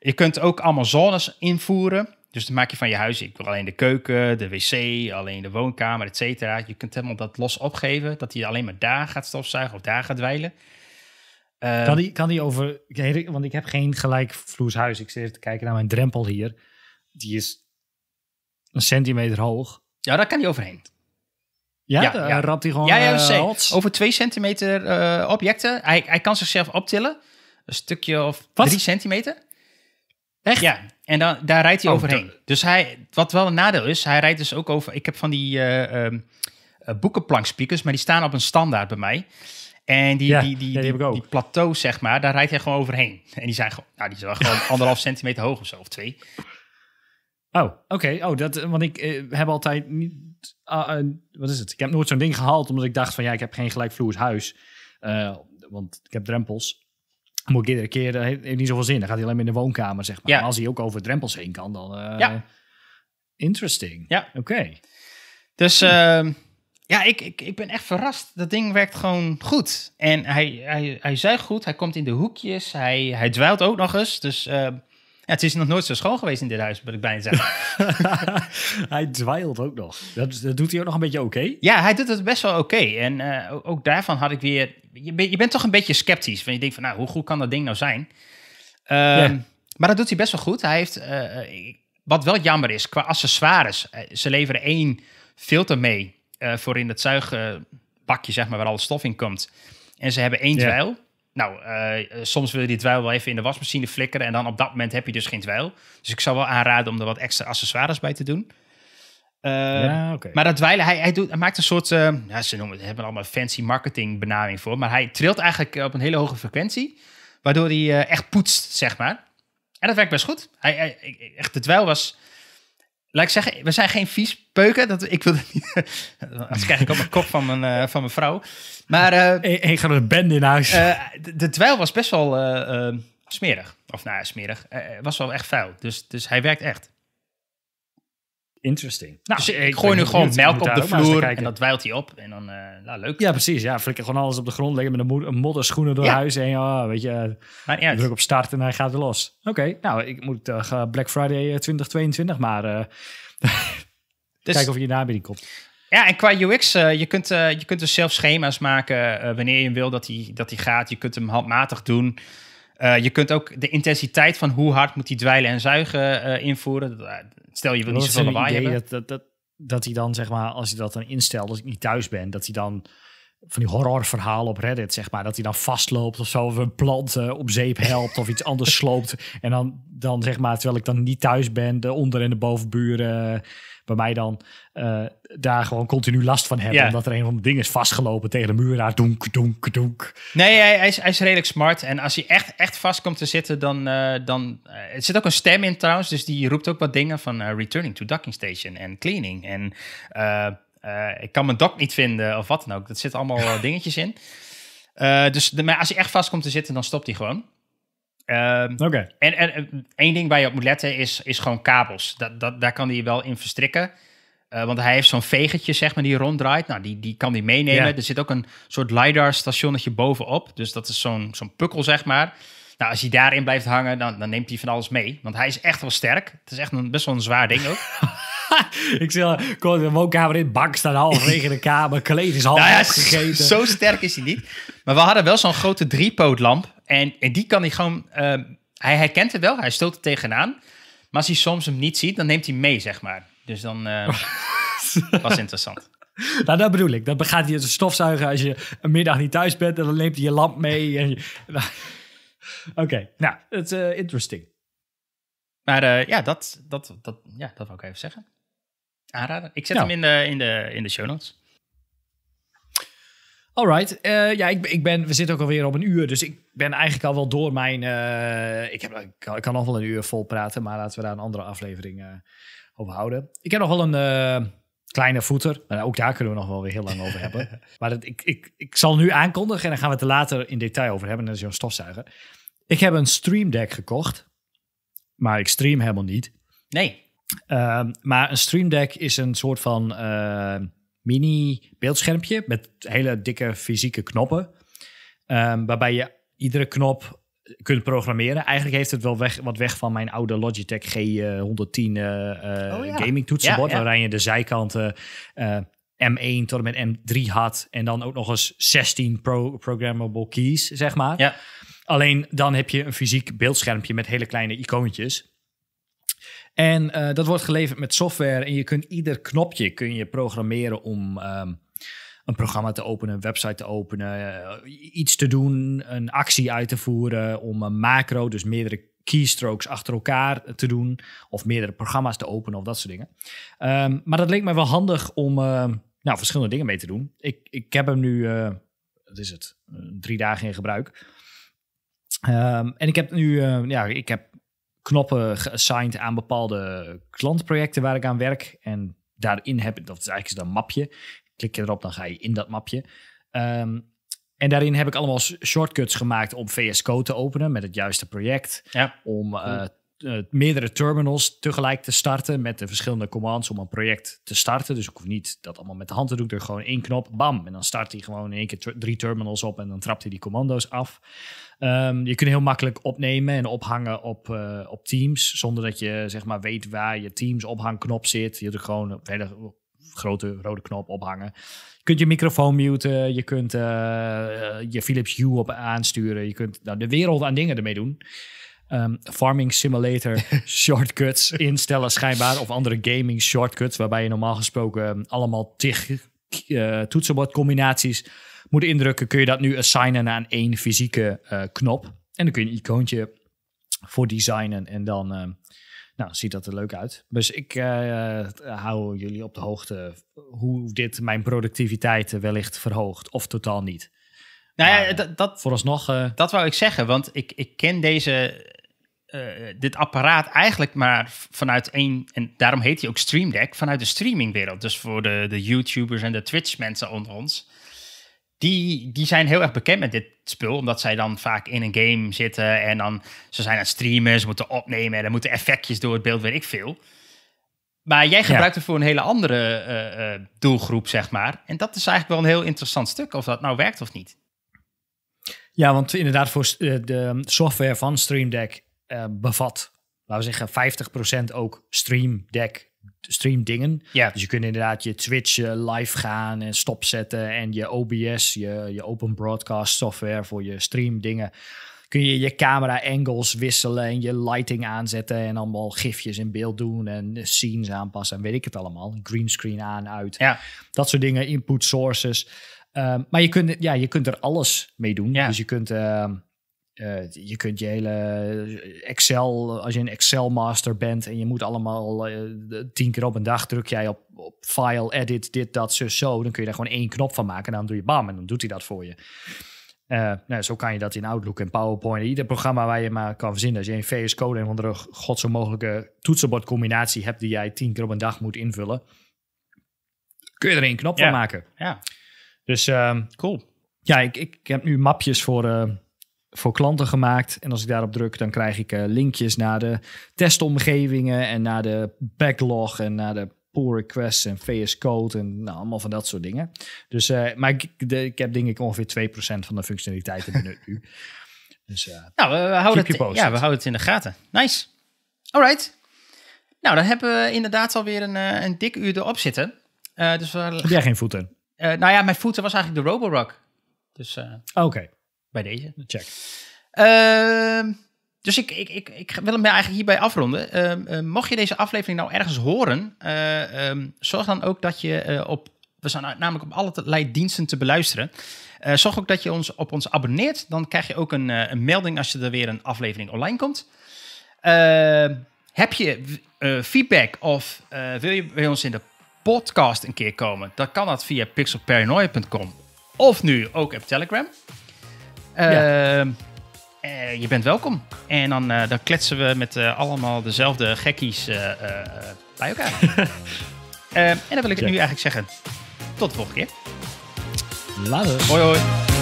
Je kunt ook allemaal zones invoeren. Dus dan maak je van je huis, ik wil alleen de keuken, de wc, alleen de woonkamer, et cetera. Je kunt helemaal dat los opgeven, dat hij alleen maar daar gaat stofzuigen of daar gaat dweilen. Eh, kan, die, kan die over, want ik heb geen gelijkvloers huis. Ik zit te kijken naar mijn drempel hier. Die is een centimeter hoog. Ja, daar kan hij overheen. Ja, ja, ja. hij gewoon ja, ja, eh, Over twee centimeter eh, objecten. Hij, hij kan zichzelf optillen. Een stukje of Wat? drie centimeter. Echt? Ja, en dan, daar rijdt hij oh, overheen. Dus hij, wat wel een nadeel is, hij rijdt dus ook over. Ik heb van die uh, um, maar die staan op een standaard bij mij. En die, die, die, die, plateau, zeg maar, daar rijdt hij gewoon overheen. En die zijn gewoon, nou, die zijn gewoon anderhalf centimeter hoog of zo, of twee. Oh, oké. Oh, dat, eh, want ik heb altijd niet. Ah, wat is het? Ik heb nooit zo'n ding gehaald, omdat ik dacht van ja, ik heb geen gelijkvloers huis. want ik heb drempels moet ik iedere keer, eh, heeft, niet zoveel zin. Dan gaat hij alleen maar in de woonkamer, zeg maar. Ja. als hij ook over drempels heen kan, dan... Eh, ja. Interesting. Ja. Oké. Dus uh, ja, ik, ik, ik ben echt verrast. Dat ding werkt gewoon goed. En hij, hij, hij zuigt goed, hij komt in de hoekjes, hij, hij dweilt ook nog eens. Dus ehm, ja, het is nog nooit zo schoon geweest in dit huis, moet ik bijna zeggen. hij dwijlt ook nog. Dat, doet hij ook nog een beetje oké? Ja, hij doet het best wel oké. En eh, ook daarvan had ik weer... Je, bent toch een beetje sceptisch. Want je denkt van, nou, hoe goed kan dat ding nou zijn? Ehm, maar dat doet hij best wel goed. Hij heeft... Eh, eh, wat wel jammer is, qua accessoires. ze leveren één filter mee voor in het zuigbakje, zeg maar, waar al het stof in komt. En ze hebben één dweil. Nou, eh, eh, soms wil je die dweil wel even in de wasmachine flikkeren. En dan op dat moment heb je dus geen dweil. Dus ik zou wel aanraden om er wat extra accessoires bij te doen. Eh, maar dat dweilen, hij, hij, doet, maakt een soort, uh, ja, ze noemen het, hebben allemaal fancy marketing benaming voor. Maar hij trilt eigenlijk op een hele hoge frequentie. Waardoor hij echt poetst, zeg maar. En dat werkt best goed. Hij, hij echt, de dweil was laat ik zeggen, we zijn geen vies peuken. Dat, ik wil dat niet. Anders krijg ik op mijn kop van mijn, eh, van mijn vrouw. Maar. Uh, Eén gaat een in huis. Eh, de, de was best wel eh, smerig. Of nou ja, smerig. was wel echt vuil. Dus, dus hij werkt echt interesting. Nou, dus ik gooi nu gewoon melk op de vloer en dat wijlt hij op. En dan, uh, nou, leuk. Ja, precies. Ja, flikker gewoon alles op de grond leggen met een modderschoenen door huis. En ja, weet je, uh, druk op start en hij gaat weer los. Oké, nou, ik moet uh, Black Friday 2022 eh, maar dus, kijken of je in de aanbieding komt. Ja, en qua UX, je, kunt, je kunt dus zelf schema's maken wanneer je wil dat hij dat die gaat. Je kunt hem handmatig doen. je kunt ook de intensiteit van hoe hard moet hij dweilen en zuigen invoeren. Stel je wil niet zoveel lawaai hebben. Dat, dat, dat, dat, hij dan, zeg maar, als hij dat dan instelt, als ik niet thuis ben, dat hij dan van die horrorverhalen op Reddit, zeg maar, dat hij dan vastloopt of zo, of een plant eh, op zeep helpt of iets anders sloopt. En dan, dan, zeg maar, terwijl ik dan niet thuis ben, de onder- en de bovenburen bij mij dan uh, daar gewoon continu last van hebben. Omdat er een van de dingen is vastgelopen tegen de muur daar. Donk, donk, donk. Nee, hij, is, hij is redelijk smart. En als hij echt, echt vast komt te zitten, dan... Eh, dan eh, er zit ook een stem in trouwens, dus die roept ook wat dingen van returning to docking station en cleaning. En ik kan mijn dock niet vinden of wat dan ook. Dat zit allemaal dingetjes in. dus de, maar als hij echt vast komt te zitten, dan stopt hij gewoon. Ehm, Oké. En, en één ding waar je op moet letten is, is gewoon kabels. Dat, dat, daar kan hij wel in verstrikken. Eh, want hij heeft zo'n vegetje, zeg maar, die ronddraait. Nou, die, die kan hij meenemen. Er zit ook een soort LiDAR-stationnetje bovenop. Dus dat is zo'n zo'n pukkel, zeg maar. Nou, als hij daarin blijft hangen, dan, dan neemt hij van alles mee. Want hij is echt wel sterk. Het is echt een, best wel een zwaar ding ook. ik zie kon de woonkamer in, bank staan tegen de kamer, kleed is nou half gegeten. Zo sterk is hij niet. Maar we hadden wel zo'n grote driepootlamp. En, en die kan hij gewoon, ehm, hij herkent het wel, hij stoot er tegenaan. Maar als hij soms hem niet ziet, dan neemt hij mee, zeg maar. Dus dan ehm, was interessant. Nou, dat bedoel ik. Dan gaat hij een stofzuiger als je een middag niet thuis bent. En dan neemt hij je lamp mee. Oké, nou, het is eh, interesting. Maar eh, ja, dat, dat, dat, ja, dat wil ik even zeggen aanraden. Ik zet hem in de, in, de, in de show notes. Alright, uh, eh, ja, ik, ik, ben, we zitten ook alweer op een uur, dus ik ben eigenlijk al wel door mijn... Eh, ik, heb, ik kan, nog wel een uur vol praten, maar laten we daar een andere aflevering eh, over houden. Ik heb nog wel een kleine voeter, maar ook daar kunnen we nog wel weer heel lang over hebben. maar ik, ik, ik zal nu aankondigen en dan gaan we het later in detail over hebben. Dat is zo'n stofzuiger. Ik heb een Stream Deck gekocht, maar ik stream helemaal niet. Nee. Ehm, maar een Stream Deck is een soort van ehm, mini beeldschermpje met hele dikke fysieke knoppen. Ehm, waarbij je iedere knop kunt programmeren. Eigenlijk heeft het wel weg, wat weg van mijn oude Logitech G110 eh, eh, eh, gaming toetsenbord. Ja, Waarin je de zijkanten M1 tot en met M3 had. En dan ook nog eens 16 pro programmable keys, zeg maar. Alleen dan heb je een fysiek beeldschermpje met hele kleine icoontjes. En eh, dat wordt geleverd met software. En je kunt ieder knopje kun je programmeren om ehm, een programma te openen, een website te openen, eh, iets te doen, een actie uit te voeren, om een macro, dus meerdere keystrokes achter elkaar te doen, of meerdere programma's te openen of dat soort dingen. Ehm, maar dat leek mij wel handig om eh, nou, verschillende dingen mee te doen. Ik, ik heb hem nu, wat is het, drie dagen in gebruik. Ehm, en ik heb nu, ja, ik heb knoppen geassigned aan bepaalde klantprojecten waar ik aan werk. En daarin heb ik, dat is eigenlijk een mapje. Klik je erop, dan ga je in dat mapje. Ehm, en daarin heb ik allemaal shortcuts gemaakt om VS Code te openen met het juiste project. Ja. Om eh, eh, meerdere terminals tegelijk te starten met de verschillende commands om een project te starten. Dus ik hoef niet dat allemaal met de hand te doen. Ik gewoon één knop, bam. En dan start hij gewoon in één keer drie terminals op en dan trapt hij die commando's af. Ehm, je kunt heel makkelijk opnemen en ophangen op, eh, op Teams. Zonder dat je zeg maar weet waar je Teams ophangknop zit. Je doet gewoon een hele grote rode knop ophangen. Je kunt je microfoon muten. Je kunt eh, je Philips Hue op aansturen. Je kunt nou, de wereld aan dingen ermee doen. Ehm, farming simulator shortcuts instellen schijnbaar. Of andere gaming shortcuts waarbij je normaal gesproken ehm, allemaal tig uh, toetsenbordcombinaties moet indrukken. Kun je dat nu assignen aan één fysieke eh, knop. En dan kun je een icoontje voor designen en dan... Ehm, nou, ziet dat er leuk uit. Dus ik eh, hou jullie op de hoogte hoe dit mijn productiviteit wellicht verhoogt of totaal niet. Nou ja, dat, dat, vooralsnog. Dat wou ik zeggen, want ik, ik ken deze eh, dit apparaat eigenlijk maar vanuit één, en daarom heet hij ook Stream Deck, vanuit de streamingwereld. Dus voor de, de YouTubers en de Twitch-mensen onder ons. Die, die zijn heel erg bekend met dit spul, omdat zij dan vaak in een game zitten en dan ze zijn aan het streamen, ze moeten opnemen en er moeten effectjes door het beeld, weet ik veel. Maar jij gebruikt het voor een hele andere eh, eh, doelgroep, zeg maar. En dat is eigenlijk wel een heel interessant stuk, of dat nou werkt of niet. Ja, want inderdaad, voor de software van Stream Deck eh, bevat. Laten we zeggen 50% ook Stream Deck stream dingen. Ja. Dus je kunt inderdaad je Twitch eh, live gaan en stopzetten. En je OBS, je, je open broadcast software voor je stream dingen. Kun je je camera angles wisselen en je lighting aanzetten. En allemaal gifjes in beeld doen en scenes aanpassen en weet ik het allemaal. Green screen aan, uit. Ja. Dat soort dingen, input sources. Ehm, maar je kunt, ja, je kunt er alles mee doen. Ja. Dus je kunt... Ehm, eh, je kunt je hele eh, Excel, als je een Excel master bent en je moet allemaal eh, tien keer op een dag druk jij op, op file, edit, dit, dat, zo, zo. Dan kun je daar gewoon één knop van maken en dan doe je bam en dan doet hij dat voor je. nou, zo kan je dat in Outlook en PowerPoint. Ieder programma waar je maar kan verzinnen. Als je een VS Code en andere zo mogelijke toetsenbordcombinatie hebt die jij tien keer op een dag moet invullen, kun je er één knop van maken. Ja. Dus ehm, cool. Ja, ik, ik heb nu mapjes voor voor klanten gemaakt. En als ik daarop druk, dan krijg ik eh, linkjes naar de testomgevingen en naar de backlog en naar de pull requests en VS Code en nou, allemaal van dat soort dingen. Dus, uh, maar ik, de, ik heb denk ik ongeveer 2% van de functionaliteiten benut nu. Dus, eh, nou, we, houden het, ja, we houden het in de gaten. Nice. Alright. Nou, dan hebben we inderdaad alweer een, een dik uur erop zitten. dus heb jij geen voeten? nou ja, mijn voeten was eigenlijk de Roborock. Dus, Oké bij deze. Check. Ehm, dus ik, ik, ik, ik, wil hem eigenlijk hierbij afronden. Ehm, eh, mocht je deze aflevering nou ergens horen, eh, ehm, zorg dan ook dat je eh, op. We zijn nou namelijk op allerlei diensten te beluisteren. zorg ook dat je ons op ons abonneert. Dan krijg je ook een, een melding als je er weer een aflevering online komt. heb je feedback of wil je bij ons in de podcast een keer komen, dan kan dat via pixelparanoia.com of nu ook op Telegram. Ehm, eh, je bent welkom. En dan, eh, dan kletsen we met eh, allemaal dezelfde gekkies bij elkaar. Ehm, en dan wil ik nu eigenlijk zeggen. Tot de volgende keer. Later. Hoi hoi.